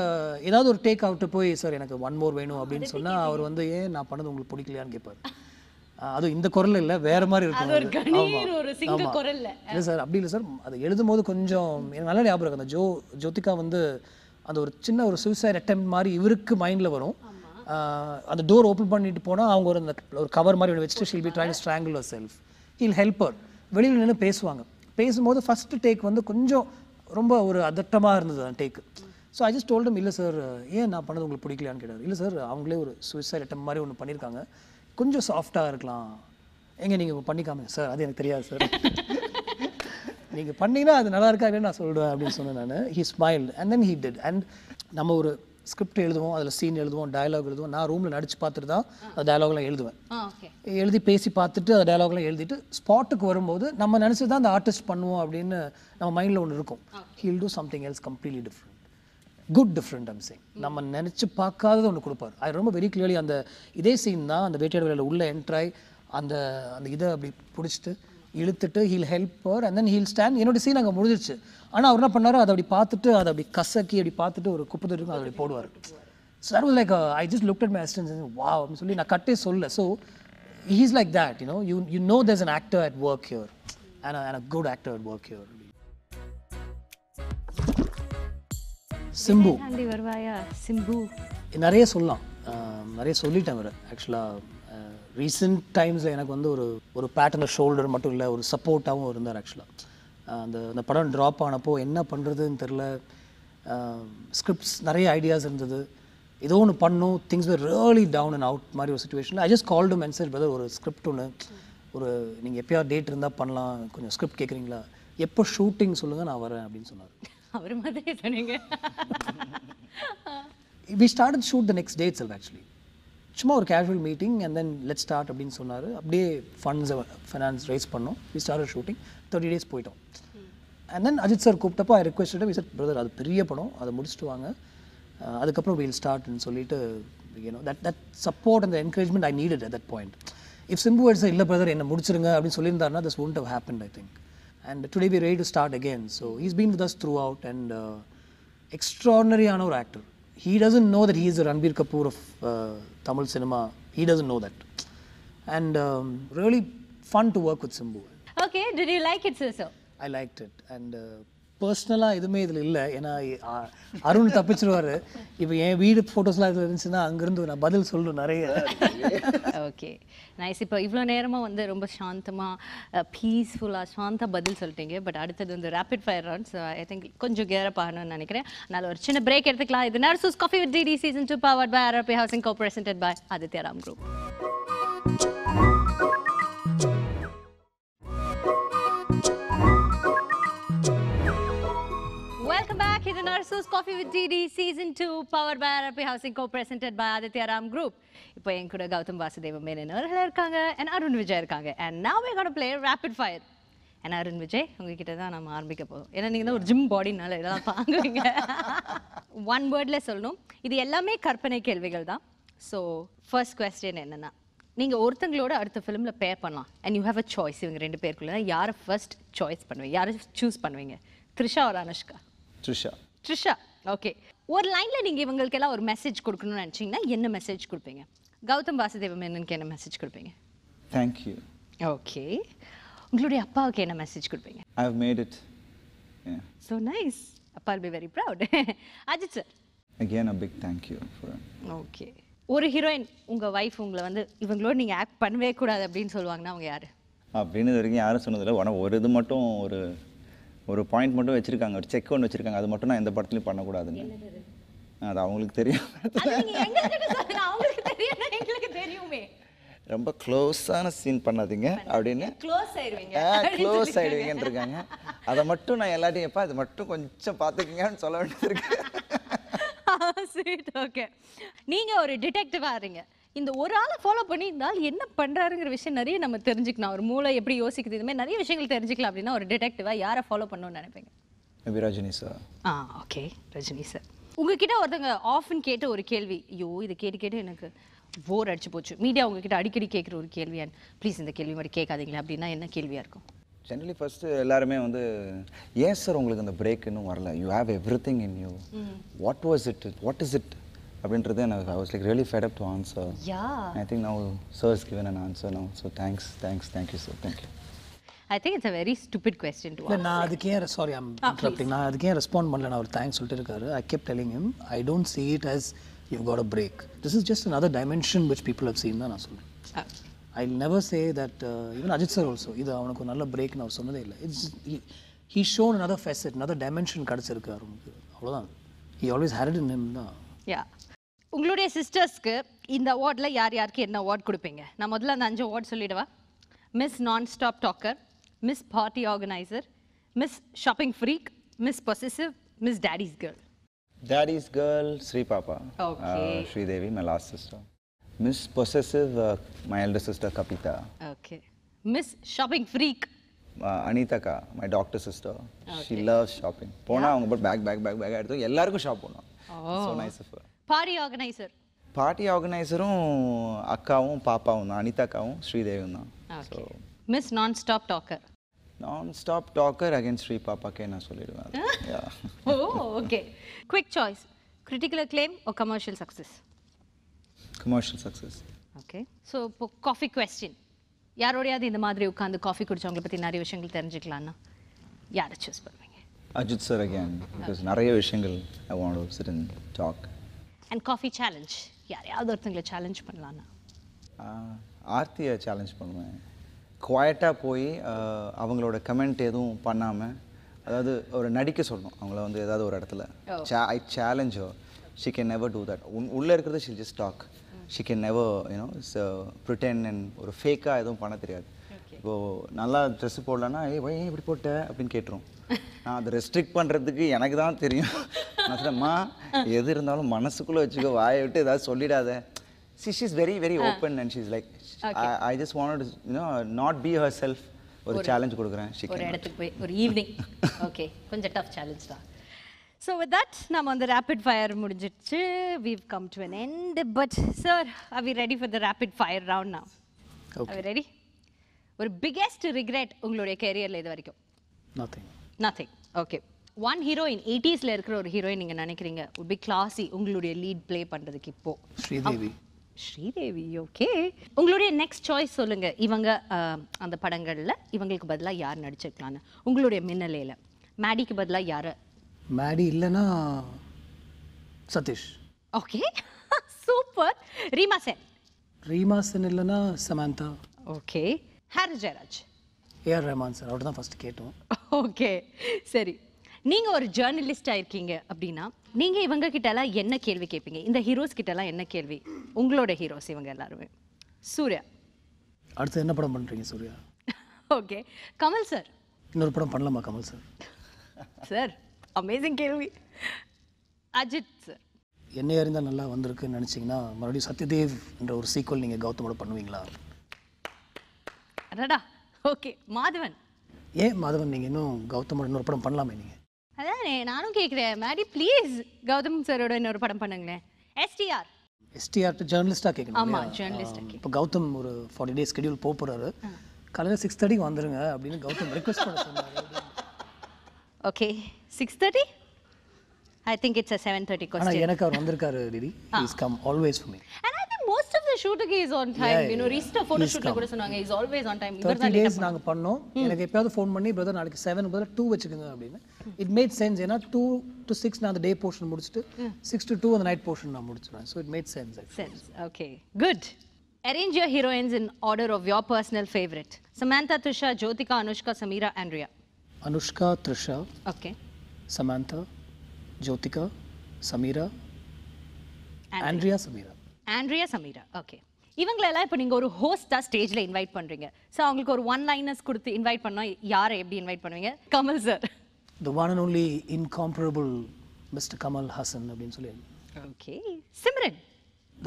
ஏதாவது ஒரு டேக் அவுட்டு போய் சார் எனக்கு ஒன் மோர் வேணும் அப்படின்னு சொன்னால் அவர் வந்து ஏன் நான் பண்ணது உங்களுக்கு பிடிக்கலையான்னு கேட்பார் அது இந்த குரல் இல்லை வேற மாதிரி இருக்கும் இல்லை சார் அப்படி இல்லை சார் அது எழுதும் போது கொஞ்சம் எனக்கு நல்ல ஞாபகம் இருக்கு அந்த ஜோ ஜோதிகா வந்து அந்த ஒரு சின்ன ஒரு சூசைட் அட்டெம்ப்ட் மாதிரி இவருக்கு மைண்டில் வரும் அந்த டோர் ஓப்பன் பண்ணிட்டு போனால் அவங்க ஒரு அந்த ஒரு கவர் மாதிரி ஒன்று வச்சுட்டு she'll be try strangle or self he'll helper வெளியில் நின்று பேசுவாங்க பேசும்போது ஃபஸ்ட்டு டேக் வந்து கொஞ்சம் ரொம்ப ஒரு அதட்டமாக இருந்தது அந்த டேக்கு ஸோ ஐ ஜஸ்ட் டோல்டம் இல்லை சார் ஏன் நான் பண்ணது உங்களுக்கு பிடிக்கலையான்னு கேட்டார் இல்லை சார் அவங்களே ஒரு சுயசைட் அட்டம் மாதிரி ஒன்று பண்ணியிருக்காங்க கொஞ்சம் சாஃப்டாக இருக்கலாம் எங்கே நீங்கள் பண்ணிக்காம சார் அது எனக்கு தெரியாது சார் நீங்கள் பண்ணிங்கன்னா அது நல்லா இருக்காதுன்னு நான் சொல்லுவேன் அப்படின்னு சொன்னேன் நான் he smile and then he did and நம்ம ஒரு ஸ்கிரிப்ட் எழுதுவோம் அதில் சீன் எழுதுவோம் டயலாக் எழுதுவோம் நான் ரூமில் நடிச்சு பார்த்துட்டு தான் அந்த டயலாக்லாம் எழுதுவேன் எழுதி பேசி பார்த்துட்டு அந்த டயலாக்லாம் எழுதிட்டு ஸ்பாட்டுக்கு வரும்போது நம்ம நினச்சி தான் அந்த ஆர்டிஸ்ட் பண்ணுவோம் அப்படின்னு நம்ம மைண்டில் ஒன்று இருக்கும் he'll do something else completely different good different amazing நம்ம நினச்சி பார்க்காதது ஒன்று கொடுப்பாரு அது ரொம்ப வெரி கிளியர்லி அந்த இதே சீன் தான் அந்த வேட்டையாடு வேலையில் உள்ளே என்ட்ராய் அந்த அந்த இதை அப்படி பிடிச்சிட்டு இழுத்துட்டு he'll help her and then he'll stand என்னோட சீன் அங்கே முடிஞ்சிருச்சு ஆனால் அவர் என்ன பண்ணாரோ அதை அப்படி பார்த்துட்டு அதை அப்படி கசக்கி அப்படி பார்த்துட்டு ஒரு குப்பை இருக்கும் அதை அப்படி போடுவார் sir like I just look at my assistants வா அப்படின்னு சொல்லி நான் கட்டே சொல்ல so he's like that you know you you know there's an actor at work your and and a good actor at work your Simbu வருவாயா சிம்பு நிறைய சொல்லலாம் நிறைய சொல்லிட்டேன் அவர் ஆக்சுவலாக ரீசெண்ட் டைம்ஸில் எனக்கு வந்து ஒரு ஒரு பேட்டர்ன் ஷோல்டர் மட்டும் இல்லை ஒரு சப்போர்ட்டாகவும் இருந்தார் ஆக்சுவலாக அந்த அந்த படம் ட்ராப் ஆனப்போ என்ன பண்ணுறதுன்னு தெரில ஸ்கிரிப்ட்ஸ் நிறைய ஐடியாஸ் இருந்தது ஏதோ ஒன்று பண்ணும் things where really down and out மாதிரி ஒரு சுச்சுவேஷனில் ஐ ஜஸ்ட் கால்டு மென்சர் பிரதர் ஒரு ஸ்கிரிப்ட் ஒன்று ஒரு நீங்கள் எப்போயாவது டேட் இருந்தால் பண்ணலாம் கொஞ்சம் ஸ்கிரிப்ட் கேட்குறீங்களா எப்போ ஷூட்டிங் சொல்லுங்கள் நான் வரேன் அப்படின்னு சொன்னார் அவர் மாதிரி சொன்னீங்க we start shoot the next date செல் ஆக்சுவலி சும்மா ஒரு casual meeting and then let start அப்படின்னு சொன்னார் அப்படியே ஃபண்ட்ஸ் ஃபினான்ஸ் ரைஸ் பண்ணோம் we star shooting thirty days போயிட்டோம் அண்ட் தென் அஜித் சார் கூப்பிட்டப்போ ஐ ரெக்வஸ்ட் விசட் பிரதர் அது பெரிய படம் அதை முடிச்சுட்டு வாங்க அதுக்கப்புறம் வீல் ஸ்டார்ட்னு சொல்லிட்டு யூனோ தட் தட் சப்போர்ட் அந்த encouragement I needed at that point if Simbu எடுத்த இல்லை பிரதர் என்னை முடிச்சிருங்க அப்படின்னு சொல்லியிருந்தாருன்னா this won't have happen I think and today be ready to start again so is been with us throughout and எக்ஸ்ட்ராடனரியான ஒரு actor he doesn't know that he is the Ranbir Kapoor of uh, Tamil cinema. He doesn't know that. And um, really fun to work with Simbu. Okay, did you like it, sir? I liked it. And uh, பர்சனலாக எதுவுமே இதில் இல்லை ஏன்னா அருண் தப்பிச்சிருவார் இப்போ என் வீடு ஃபோட்டோஸ்லாம் இதில் இருந்துச்சுன்னா அங்கேருந்து நான் பதில் சொல்லணும் நிறைய ஓகே நைஸ் இப்போ இவ்வளோ நேரமாக வந்து ரொம்ப சாந்தமாக பீஸ்ஃபுல்லாக சாந்தாக பதில் சொல்லிட்டீங்க பட் அடுத்தது வந்து rapid fire round so I think கொஞ்சம் கேரப் ஆகணும்னு நினைக்கிறேன் அதனால் ஒரு சின்ன பிரேக் எடுத்துக்கலாம் இது Narasus coffee with DD season two power by P housing co presented by Aditya Ram group Narsus Coffee with DD Season 2 powered by RP Housing co-presented by Aditya Ram Group. இப்போ என் கூட கௌதம் வாசுதேவ மேனன் அவர்கள் இருக்காங்க and அருண் விஜய் இருக்காங்க and now we're going to play rapid fire. and Arun Vijay உங்ககிட்ட தான் நம்ம ஆரம்பிக்க போகிறோம் ஏன்னா நீங்கள் தான் ஒரு ஜிம் பாடினால இதெல்லாம் தாங்குவீங்க ஒன் வேர்டில் சொல்லணும் இது எல்லாமே கற்பனை கேள்விகள் தான் ஸோ ஃபர்ஸ்ட் கொஸ்டின் என்னென்னா நீங்கள் ஒருத்தங்களோட அடுத்த ஃபிலிமில் பேர் பண்ணலாம் and you have a choice இவங்க ரெண்டு பேருக்குள்ள யாரை ஃபர்ஸ்ட் சாய்ஸ் பண்ணுவீங்க யாரை சூஸ் பண்ணுவீங்க த்ரிஷா ஒரு அனுஷ்கா த்ரிஷா ட்ரிஷா ஓகே ஒரு லைனில் நீங்கள் இவங்களுக்கெல்லாம் ஒரு மெசேஜ் கொடுக்கணும்னு நினச்சிங்கன்னா என்ன மெசேஜ் கொடுப்பீங்க கௌதம் வாசுதேவ என்னன்னு என்ன மெசேஜ் கொடுப்பீங்க தேங்க் யூ ஓகே உங்களுடைய அப்பாவுக்கு என்ன மெசேஜ் கொடுப்பீங்க I have made it so nice அப்பா be very proud Ajith sir again a big thank you okay ஒரு ஹீரோயின் உங்கள் ஒய்ஃப் உங்களை வந்து இவங்களோட நீங்கள் ஆக்ட் பண்ணவே கூடாது அப்படின்னு சொல்லுவாங்கன்னா அவங்க யார் அப்படின்னு இது வரைக்கும் யாரும் சொன்னதில்லை ஆனால் ஒரு இது மட்டும் ஒரு ஒரு பாயிண்ட் மட்டும் வச்சுருக்காங்க ஒரு செக் ஒன்று வச்சுருக்காங்க அது மட்டும் நான் எந்த படத்துலையும் பண்ணக்கூடாதுங்க அது அவங்களுக்கு தெரியும் ரொம்ப க்ளோஸான சீன் பண்ணாதீங்க அப்படின்னு க்ளோஸ் ஆயிடுவீங்க க்ளோஸ் ஆயிடுவீங்கன்னு இருக்காங்க அதை மட்டும் நான் எல்லாத்தையும் எப்போ அது மட்டும் கொஞ்சம் பார்த்துக்குங்கன்னு சொல்ல வேண்டியது இருக்கு ஓகே நீங்கள் ஒரு டிடெக்டிவாக இருங்க இந்த ஒரு ஆளை ஃபாலோ பண்ணி இந்த ஆள் என்ன பண்ணுறாருங்கிற விஷயம் நிறைய நம்ம தெரிஞ்சுக்கலாம் ஒரு மூளை எப்படி யோசிக்குது இதுமாதிரி நிறைய விஷயங்கள் தெரிஞ்சுக்கலாம் அப்படின்னா ஒரு டிடெக்டிவாக யாரை ஃபாலோ பண்ணணும்னு நினைப்பீங்க Rajini sir ah okay Rajini sir உங்ககிட்ட ஒருத்தங்க ஆஃப்னு கேட்ட ஒரு கேள்வி ஐயோ இதை கேட்டு கேட்டு எனக்கு போர் அடிச்சு போச்சு மீடியா உங்ககிட்ட அடிக்கடி கேட்குற ஒரு கேள்வியான் ப்ளீஸ் இந்த கேள்வி மாதிரி கேட்காதீங்களா அப்படின்னா என்ன கேள்வியாக இருக்கும் ஜென்ரலி ஃபஸ்ட்டு எல்லாருமே வந்து ஏன் சார் உங்களுக்கு அந்த பிரேக் இன்னும் வரல you have everything in you what was it what is it அப்படின்றது எனக்கு I was like really fed up to answer I think now sir is given an answer now so thanks thanks thank you sir thank you I think it's a very stupid question to நான் அதுக்கு ஏன் sorry I'm interrupting நான் அதுக்கு ஏன் respond பண்ணல நான் ஒரு thanks சொல்லிட்டு இருக்காரு I kept telling him I don't see it as you got a break this is just another dimension which people have seen தான் நான் சொல்கிறேன் I never say that even Ajith sir also இது அவனுக்கு ஒரு நல்ல பிரேக்னு அவர் சொன்னதே இல்லை it's he shown another facet another dimension கிடச்சிருக்கு அவனுக்கு அவ்வளோதான் he always had it in him தான் யா உங்களுடைய சிஸ்டர்ஸ்க்கு இந்த அவார்டில் யார் யாருக்கு என்ன அவார்ட் கொடுப்பீங்க நான் முதல்ல அந்த அஞ்சு அவார்ட் சொல்லிவிடுவா miss nonstop talker miss party organiser miss shopping freak miss possessive miss daddy's girl daddy's girl Sri Pappa Sridevi my last sister miss possessive my elder sister Kabitha okay miss shopping freak அனிதாக்கா my doctor sister she love shopping போனால் அவங்க back back back back எடுத்து எல்லாருக்கும் shop பண்ணுவாங்க so oh. Nice party organiser party ஆர்கனைசரும் அக்காவும் பாப்பாவும் தான் அனிதா அக்காவும் ஸ்ரீதேவும் தான் so miss nonstop talker nonstop talker against Sri பாப்பாக்கே நான் சொல்லிடுவேன் oh okay quick choice critical claim oh commercial success commercial success okay so இப்போ காஃபி கொஸ்டின் யாரோடையாவது இந்த மாதிரி உட்காந்து காஃபி குடிச்சவங்களை பற்றி நிறைய விஷயங்கள் தெரிஞ்சுக்கலாம்னா யாரை சூஸ் பண்ணுவீங்க அஜித் சார் அகேன் பிகாஸ் நிறைய விஷயங்கள் I want to sit and talk and coffee challenge யாரையாவது ஒருத்தங்களை சேலஞ்ச் பண்ணலான்னா ஆர்த்தியை சேலஞ்ச் பண்ணுவேன் குவாய்ட்டாக போய் அவங்களோட கமெண்ட் எதுவும் பண்ணாமல் அதாவது ஒரு நடிக்க சொல்லணும் அவங்கள வந்து ஏதாவது ஒரு இடத்துல ஐ சேலஞ்சோ she can never do that உன் உள்ளே இருக்கிறது she'll just talk she can never you know pretend and ஒரு ஃபேக்காக எதுவும் பண்ண தெரியாது இப்போது நல்லா ட்ரெஸ்ஸு போடலன்னா ஏ ஏன் இப்படி போட்ட அப்படின்னு கேட்டுரும் நான் அதை ரெஸ்ட்ரிக்ட் பண்ணுறதுக்கு எனக்கு தான் தெரியும் நான் எது இருந்தாலும் மனசுக்குள்ளே வச்சுக்கோ வாயை விட்டு ஏதாவது சொல்லிடாத she she's very very open and she's like I just want you know not be herself ஒரு சேலஞ்ச் கொடுக்குறேன் ஒரு இடத்துக்கு போய் ஒரு ஈவினிங் ஓகே கொஞ்சம் டஃப் சேலஞ்ச் தான் ஸோ வித் தட் நம்ம வந்து ரேபிட் ஃபயர் முடிஞ்சிடுச்சு we've come to an end but sir are we ready for the rapid fire round நாம் ஆர் ரெடி ஒரு பிகெஸ்ட் ரிக்ரெட் உங்களுடைய கேரியரில் இது வரைக்கும் nothing nothing okay one heroine எயிட்டிஸ்ல இருக்கிற ஒரு ஹீரோயின் நீங்கள் நினைக்கிறீங்க உட் பி கிளாஸி உங்களுடைய லீட் ப்ளே பண்றதுக்கு இப்போ ஸ்ரீதேவி ஸ்ரீதேவி ஓகே உங்களுடைய நெக்ஸ்ட் சாய்ஸ் சொல்லுங்க இவங்க அந்த படங்களில் இவங்களுக்கு பதிலா யார் நடிச்சிருக்கலாம்னு உங்களுடைய மின்னலையில மேடிக்கு பதிலா யாரு மேடி இல்லைன்னா சதீஷ் ஓகே சூப்பர் ரீமா சென் ரீமா சென் இல்லைன்னா Samantha okay Harris Jayaraj AR Rahman sir அவர் தான் ஃபஸ்ட்டு கேட்டோம் ஓகே சரி நீங்க ஒரு ஜேர்னலிஸ்டா இருக்கீங்க அப்படின்னா நீங்க இவங்க கிட்ட எல்லாம் என்ன கேள்வி கேட்பீங்க இந்த ஹீரோஸ் கிட்ட எல்லாம் என்ன கேள்வி உங்களோட ஹீரோஸ் இவங்க எல்லாருமே சூர்யா அடுத்து என்ன படம் பண்றீங்க சூர்யா ஓகே கமல் சார் இன்னொரு படம் பண்ணலாமா கமல் சார் சார் அமேசிங் கேள்வி அஜித் சார் என்னை அறிந்தால் நல்லா வந்திருக்குன்னு நினச்சிங்கன்னா மறுபடியும் சத்யதேவ் என்ற ஒரு சீக்வல் நீங்கள் கௌதமோட பண்ணுவீங்களா அடடா ஓகே மாதவன் ஏன் மாதவன் நீங்கள் இன்னும் கௌதமோட இன்னொரு படம் பண்ணலாமே நீங்கள் நானும் கேட்குறேன் மேரி ப்ளீஸ் கௌதம் சாரோட இன்னொரு படம் பண்ணுங்களேன் எஸ்டிஆர் எஸ்டிஆர் ஜேர்னலிஸ்டாக கேட்கணும் ஆமாம் ஜேர்னலிஸ்டாக இப்போ கௌதம் ஒரு ஃபார்ட்டி டேஸ் ஸ்கெடியூல் போக போகிறாரு காலையில் சிக்ஸ் தேர்ட்டிக்கு வந்துருங்க அப்படின்னு கௌதம் ரிக்வெஸ்ட் பண்ண சொன்னார் okay six thirty I think it's seven thirty எனக்கு அவர் வந்திருக்காரு DD is come always for me ஷூட்டுக்கு is on time you know ரிஸ்டா போட்டோ ஷூட்ல கூட சொன்னாங்க இஸ் ஆல்வேஸ் ஆன் டைம் இவர் தான் டேஸ் நாங்க பண்ணோம் எனக்கு எப்பயாவது ஃபோன் பண்ணி பிரதர் நாளைக்கு 7 பதிலா 2 வச்சுக்கோங்க அப்படின்னு இட் மேட் சென்ஸ் ஏன்னா 2 டு 6 நான் அந்த டே போர்ஷன் முடிச்சிட்டு 6 டு 2 அந்த நைட் போர்ஷன் நான் முடிச்சிருவேன் so it made sense sense okay good Arrange your heroines in order of your personal favorite. Samantha, Trisha, Jyotika, Anushka, Samira, Andrea. Anushka, Trisha. Okay. Samantha, Jyotika, Samira, Andrea, Andrea Samira. Andrea Samira okay இவங்களெல்லாம் இப்போ நீங்கள் ஒரு ஹோஸ்டாக ஸ்டேஜில் invite பண்ணுறீங்க so அவங்களுக்கு ஒரு one liners கொடுத்து invite பண்ணால் யாரை எப்படி இன்வைட் பண்ணுவீங்க Kamal sir the one and only incomparable mister Kamal Haasan அப்படின்னு சொல்லி okay Simran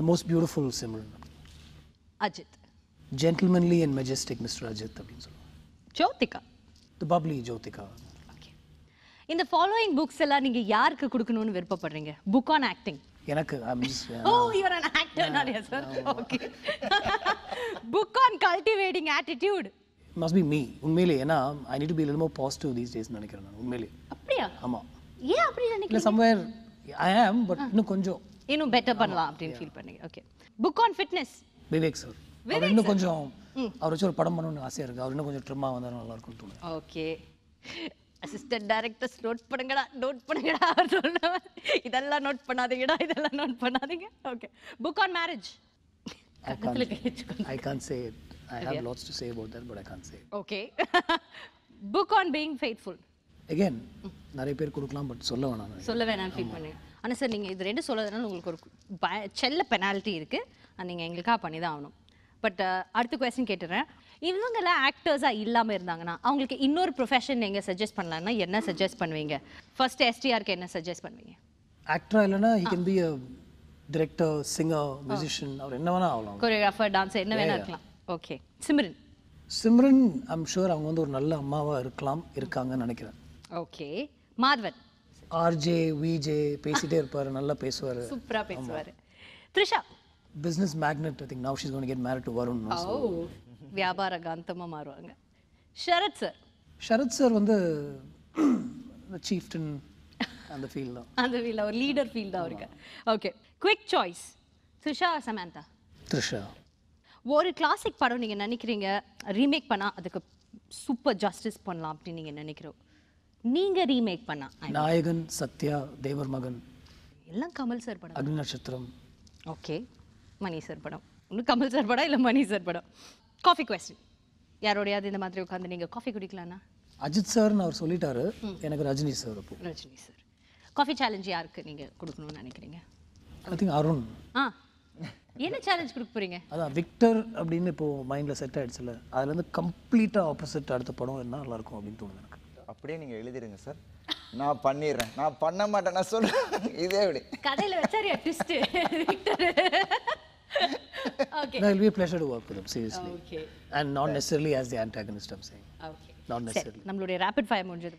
the most beautiful Simran Ajith gentlemanly and majestic mister Ajith அப்படின்னு சொல்லுவோம் Jyothika the bubbly Jyothika okay இந்த ஃபாலோயிங் புக்ஸ் எல்லாம் நீங்கள் யாருக்கு கொடுக்கணும்னு விருப்பப்படுறீங்க புக் ஆன் ஆக்டிங் எனக்கு book on or attitude actor not must be me உண்மையிலே ஏன்னா I need to be little more positive these days நினைக்கிறேன் நான் உண்மையிலே அப்படியா ஆமா ஏன் அப்படி நினைக்கிறீங்க சம்வேர் ஐ ஆம் பட் இன்னும் கொஞ்சம் இன்னும் பெட்டர் பண்ணலாம் அப்படின்னு ஃபீல் பண்ணீங்க okay book on fitness Vivek sir இன்னும் கொஞ்சம் அவர் வச்சு ஒரு படம் பண்ணணும்னு ஆசையா இருக்கு அவர் இன்னும் கொஞ்சம் ட்ரிம்மா வந்தா நல்லா இருக்கும்னு தோணுது ஓகே அசிஸ்டன்ட் டைரக்டர்ஸ் நோட் பண்ணுங்கடா நோட் பண்ணுங்கடா சொன்னவர் இதெல்லாம் நோட் பண்ணாதீங்கடா இதெல்லாம் நோட் பண்ணாதீங்க okay book on marriage I can't say it I have lots to say about that but I can't say okay book on being faithful again நிறைய பேர் கொடுக்கலாம் பட் சொல்ல வேணாம் சொல்ல வேணாம் ஃபீல் பண்ணுங்க ஆனால் சார் நீங்கள் இது ரெண்டு சொல்லதுனால உங்களுக்கு ஒரு செல்ல பெனால்ட்டி இருக்குது அது நீங்கள் எங்களுக்காக பண்ணி தான் ஆகணும் பட் அடுத்த கொஸ்டின் கேட்டுறேன் இவங்கெல்லாம் ஆக்டர்ஸாக இல்லாமல் இருந்தாங்கன்னா அவங்களுக்கு இன்னொரு ப்ரொஃபஷன் நீங்கள் சஜஸ்ட் பண்ணலான்னா என்ன சஜஸ்ட் பண்ணுவீங்க ஃபர்ஸ்ட் எஸ்டிஆர்க்கு என்ன சஜஸ்ட் பண்ணுவீங்க ஆக்டராக இல்லைனா he can be a director singer musician அவர் என்ன வேணா ஆகலாம் கோரியோகிராஃபர் டான்ஸ் என்ன வேணா இருக்கலாம் okay Simran Simran I'm sure அவங்க வந்து ஒரு நல்ல அம்மாவாக இருக்கலாம் இருக்காங்கன்னு நினைக்கிறேன் ஓகே மாதவன் ஆர்ஜே விஜே பேசிட்டே இருப்பார் நல்லா பேசுவார் சூப்பராக பேசுவார் Trisha business magnet think now she's gone get married to Varun வியாபார காந்தமாக மாறுவாங்க ஷரத் சார் ஷரத் சார் வந்து சீஃப்டன் அந்த ஃபீல்ட் தான் அந்த ஃபீல் ஒரு லீடர் ஃபீல்ட் தான் அவருக்கு okay quick choice Trisha Samantha Trisha ஒரு கிளாசிக் படம் நீங்கள் நினைக்கிறீங்க ரீமேக் பண்ணால் அதுக்கு சூப்பர் ஜஸ்டிஸ் பண்ணலாம் அப்படின்னு நீங்கள் நினைக்கிறோம் நீங்கள் ரீமேக் பண்ணா நாயகன் சத்யா தேவர் மகன் எல்லாம் கமல் சார் படம் அக்னி நட்சத்திரம் ஓகே மணி சார் படம் ஒன்று கமல் சார் படம் இல்லை மணி சார் படம் காஃபி கொஸ்டின் யாரோடையாவது இந்த மாதிரி உட்காந்து நீங்கள் காஃபி குடிக்கலாம்னா அஜித் சார்னு அவர் சொல்லிட்டாரு எனக்கு ரஜினி சார் அப்போ ரஜினி சார் காஃபி சேலஞ்ச் யாருக்கு நீங்கள் கொடுக்கணும்னு நினைக்கிறீங்க ஐ திங்க் அருண் ஆ என்ன சேலஞ்ச் கொடுக்க போறீங்க அதான் விக்டர் அப்படின்னு இப்போ மைண்டில் செட் ஆயிடுச்சுல அதுலேருந்து கம்ப்ளீட்டாக ஆப்போசிட் அடுத்த படம் என்ன நல்லா இருக்கும் அப்படின்னு தோணுது எனக்கு அப்படியே நீங்கள் எழுதிடுங்க சார் நான் பண்ணிடுறேன் நான் பண்ண மாட்டேன் நான் சொல்றேன் இதே அப்படி கதையில் வச்சாரு twist Victor okay. No, it'll be a pleasure to work with him, seriously. Okay. And not necessarily as the antagonist, I'm saying. Okay. Not necessarily. நம்மளுடைய ரேபிட் ஃபயர் முடிஞ்சது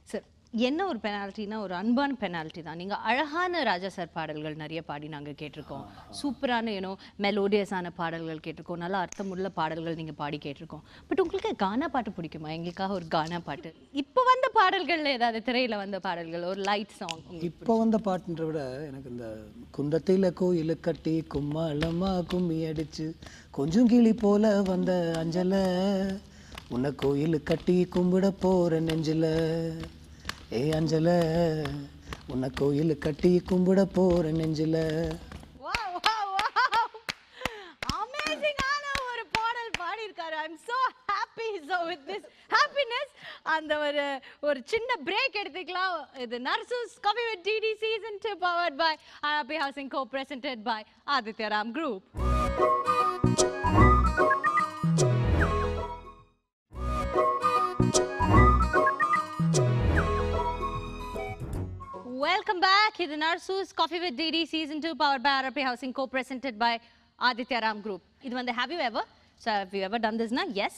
என்ன ஒரு பெனால்ட்டினா ஒரு அன்பான பெனால்ட்டி தான் நீங்கள் அழகான ராஜா சார் பாடல்கள் நிறைய பாடி நாங்கள் கேட்டிருக்கோம் சூப்பரான ஏனோ மெலோடியஸான பாடல்கள் கேட்டிருக்கோம் நல்லா அர்த்தமுள்ள பாடல்கள் நீங்கள் பாடி கேட்டிருக்கோம் பட் உங்களுக்கு கானா பாட்டு பிடிக்குமா எங்களுக்காக ஒரு கானா பாட்டு இப்போ வந்த பாடல்கள் ஏதாவது திரையில் வந்த பாடல்கள் ஒரு லைட் சாங் இப்போ வந்த பாட்டுன்ற விட எனக்கு இந்த குண்டத்தில் கோயில் கட்டி கும்மாளமா கும்மி அடிச்சு கொஞ்சம் கிளி போல வந்த அஞ்சலை உன்னை கோயில் கட்டி கும்பிட போற நெஞ்சில் ஏ அஞ்சல உன்னை கோயில் கட்டி கும்பிட போற நெஞ்சில அந்த ஒரு ஒரு சின்ன பிரேக் எடுத்துக்கலாம் இது நர்சஸ் coffee with DD season 2 powered by happy housing co presented by Adityaram group welcome back இது Arsus, Coffee with DD Season 2, powered by RP Housing, co-presented by Aditya Ram group இது வந்து have ever so So have you ever done this?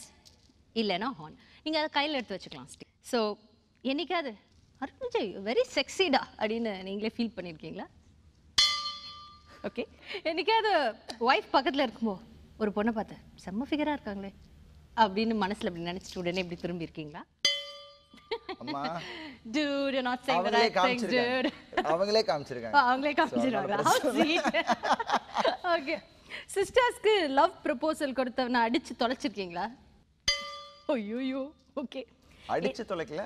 இல்லைனா ஹான். நீங்கள் அதை கையில் எடுத்து வச்சுக்கலாம் stay so என்னைக்காது அருண் வெரி செக்ஸிடா அப்படின்னு நீங்களே ஃபீல் பண்ணியிருக்கீங்களா ஓகே என்னைக்காவது ஒய்ஃப் பக்கத்தில் இருக்கும்போ ஒரு பொண்ணை பார்த்தேன் செம்ம ஃபிகராக இருக்காங்களே அப்படின்னு மனசில் அப்படி நினச்சிட்டு உடனே இப்படி திரும்பியிருக்கீங்களா அம்மா dude you're not saying the right thing dude அவங்களே காமிச்சிருக்காங்க oh, அவங்களே காமிச்சிருக்காங்க how oh, sweet okay சிஸ்டர்ஸ்க்கு லவ் ப்ரொபோசல் கொடுத்தவன அடிச்சு தொலைச்சிருக்கீங்களா ஐயோ ஓகே அடிச்சு தொலைக்கல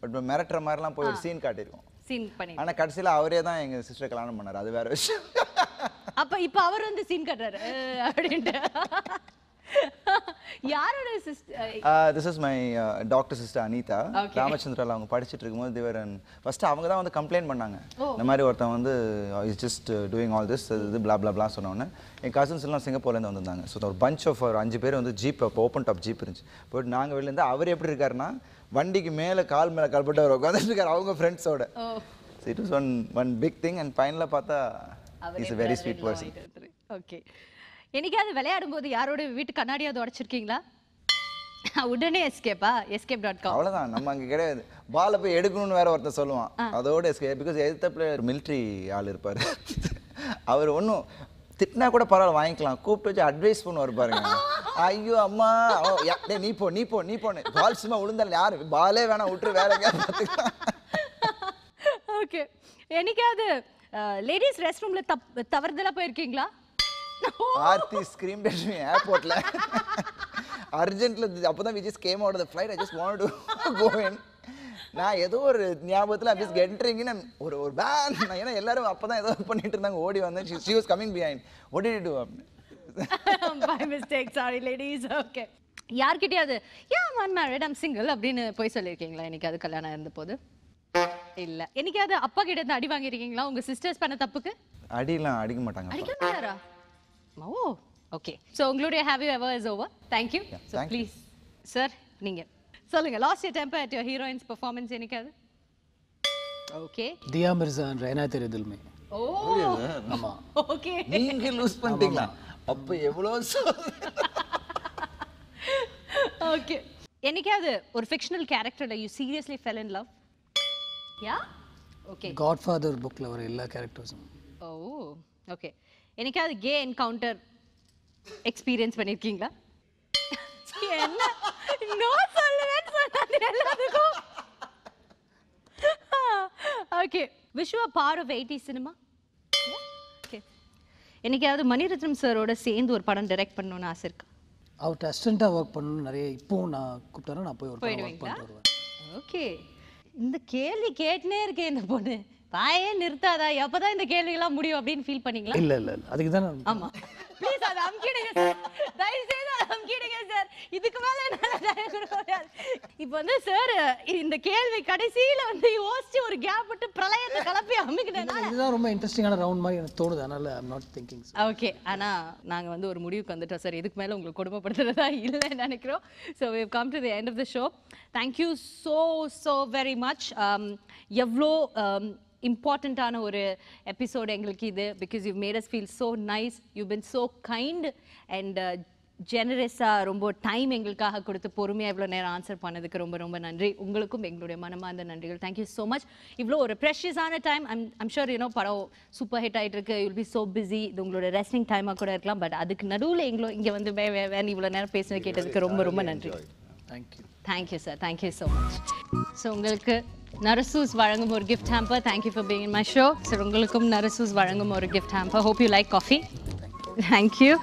பட் மிரட்டுற மாதிரிலாம் போய் ஒரு சீன் காட்டியிருக்கோம் சீன் பண்ணி ஆனா கடைசியில அவரே தான் எங்க சிஸ்டர் கல்யாணம் பண்ணாரு அது வேற விஷயம் அப்ப இப்ப அவர் வந்து சீன் கட்டுறாரு அப்படின்ட்டு யாரோட sister this is my doctor sister Anitha ராமச்சந்திரால அவங்க படிச்சிட்டு இருக்கும்போது தேவர் ஃபர்ஸ்ட் அவங்க தான் வந்து கம்ப்ளைண்ட் பண்ணாங்க இந்த மாதிரி ஒருத்தன் வந்து is just doing all this இது பிளா பிளா பிளா சொன்னோன்னே என் கசின்ஸ் எல்லாம் சிங்கப்பூர்லேருந்து வந்திருந்தாங்க ஸோ ஒரு பஞ்ச் ஆஃப் ஒரு அஞ்சு பேர் வந்து ஜீப் அப்போ ஓப்பன் டாப் ஜீப் இருந்துச்சு பட் நாங்கள் வெளிலேருந்து அவர் எப்படி இருக்காருன்னா வண்டிக்கு மேலே கால் மேலே கால் அவர் உட்காந்துட்டு இருக்காரு அவங்க ஃப்ரெண்ட்ஸோட it was one one big thing and ஃபைனலாக பார்த்தா is very sweet person okay என்னைக்காவது விளையாடும் போது யாரோட வீட்டு கண்ணாடியாவது உடைச்சிருக்கீங்களா உடனே எஸ்கேப்பா எஸ்கேப் டாட் காம் அவ்வளோதான் நம்ம அங்கே கிடையாது பாலை போய் எடுக்கணும்னு வேற ஒருத்தர் சொல்லுவான் அதோட எஸ்கேப் பிகாஸ் எதிர்த்த பிளேயர் மிலிட்ரி ஆள் இருப்பார் அவர் ஒன்றும் திட்டினா கூட பரவாயில்ல வாங்கிக்கலாம் கூப்பிட்டு வச்சு அட்வைஸ் பண்ணுவார் பாருங்க ஐயோ அம்மா நீ போ நீ போ நீ போன்னு பால் சும்மா விழுந்தால யாரு பாலே வேணாம் விட்டு வேற எங்கேயாவது பார்த்துக்கலாம் ஓகே என்னைக்காவது லேடிஸ் ரெஸ்ட் ரூமில் தப் தவறுதலாக போயிருக்கீங்களா ஆர்த்தி ஸ்கிரீம் டென்ஷன் ஏர்போர்ட்ல அர்ஜென்ட்ல அப்பதான் Vijay came out flight flight I just want to go நான் ஏதோ ஒரு ஞாபகத்தில் அப்படி ஜஸ்ட் ஒரு ஒரு பேன் ஏன்னா எல்லாரும் அப்போ தான் ஏதோ பண்ணிட்டு இருந்தாங்க ஓடி வந்தேன் ஷி வாஸ் கமிங் பிஹைண்ட் ஓடி do by mistake sorry ladies okay யார்கிட்டயாவது yeah man married I'm single அப்படின்னு போய் சொல்லியிருக்கீங்களா எனக்கு கல்யாணம் இருந்த போது இல்ல என்னைக்காவது அப்பா கிட்ட இருந்து அடி வாங்கியிருக்கீங்களா உங்க சிஸ்டர்ஸ் பண்ண தப்புக்கு அடிலாம் அடிக்க மாட்டாங்க அடிக்க மாட்டாரா ஆத்மா ஓ ஓகே ஸோ உங்களுடைய ஹாவி எவர் is over thank you so please sir நீங்கள் சொல்லுங்கள் last year temper at your heroines performance எனக்காது okay தியா மிர்சா ரெனா தெரு தில்மே ஓ ஆமா ஓகே நீங்க லூஸ் பண்ணிட்டீங்களா அப்ப எவ்வளவு ஓகே என்னைக்காவது ஒரு ஃபிக்ஷனல் கேரக்டர்ல you seriously fell in love yeah okay God father புக்ல வர எல்லா கேரக்டர்ஸும் ஓ ஓகே என்னைக்காவது கே என்கவுண்டர் எக்ஸ்பீரியன்ஸ் பண்ணியிருக்கீங்களா என்ன no okay Vishwa bar of cinema okay என்னைக்காவது மணிரத்னம் சாரோட சேர்ந்து ஒரு படம் டைரக்ட் பண்ணணும்னு ஆசை இருக்கா அவர் அசிஸ்டண்ட்டாக ஒர்க் பண்ணணும் நிறைய இப்போவும் நான் கூப்பிட்டேன்னா நான் போய் ஒரு ஒர்க் பண்ணிட்டு வருவேன் ஓகே இந்த கேள்வி கேட்டுனே இருக்கேன் இந்த பொண்ணு பாயே நிறுத்தாதா எப்பதான் இந்த கேள்விகள்லாம் முடியும் அப்படின்னு ஃபீல் பண்ணீங்களா இல்ல இல்ல இல்ல அதுக்கு தான் ஆமா ப்ளீஸ் அதை அமுக்கிடுங்க சார் தயவு செய்து அதை அமுக்கிடுங்க சார் இதுக்கு மேல என்னால டைம் இப்போ வந்து சார் இந்த கேள்வி கடைசியில வந்து யோசிச்சு ஒரு கேப் விட்டு பிரளயத்தை கலப்பி அமுக்கிட்டேன் இதுதான் ரொம்ப இன்ட்ரெஸ்டிங்கான ரவுண்ட் மாதிரி எனக்கு தோணுது அதனால ஐம் நாட் திங்கிங் ஓகே ஆனா நாங்க வந்து ஒரு முடிவுக்கு வந்துட்டோம் சார் இதுக்கு மேல உங்களுக்கு கொடுமைப்படுத்துறதா இல்லைன்னு நினைக்கிறோம் so we come to the end of the show thank you so so very much எவ்வளோ இம்பார்ட்டண்ட்டான ஒரு எபிசோடு எங்களுக்கு இது because you made us feel so nice you been so kind and ஜெனரஸாக ரொம்ப டைம் எங்களுக்காக கொடுத்து பொறுமையாக இவ்வளோ நேரம் ஆன்சர் பண்ணதுக்கு ரொம்ப ரொம்ப நன்றி உங்களுக்கும் எங்களுடைய மனமார்ந்த நன்றிகள் தேங்க்யூ ஸோ மச் இவ்வளோ ஒரு ப்ரெஷியஸான time I'm I'm sure you know படம் சூப்பர் ஹிட் ஆகிட்டு இருக்கு யுல் பி ஸோ பிஸி இது உங்களோட ரெஸ்டிங் டைமாக கூட இருக்கலாம் பட் அதுக்கு நடுவில் எங்களோ இங்கே வந்து வேன் இவ்வளோ நேரம் பேசின கேட்டதுக்கு ரொம்ப ரொம்ப நன்றி thank you thank you sir thank you so much so உங்களுக்கு Narasu's Varangamur gift hamper. Thank you for being in my show. Sir Narasu's Varangamur gift hamper. Hope you like coffee. Thank you.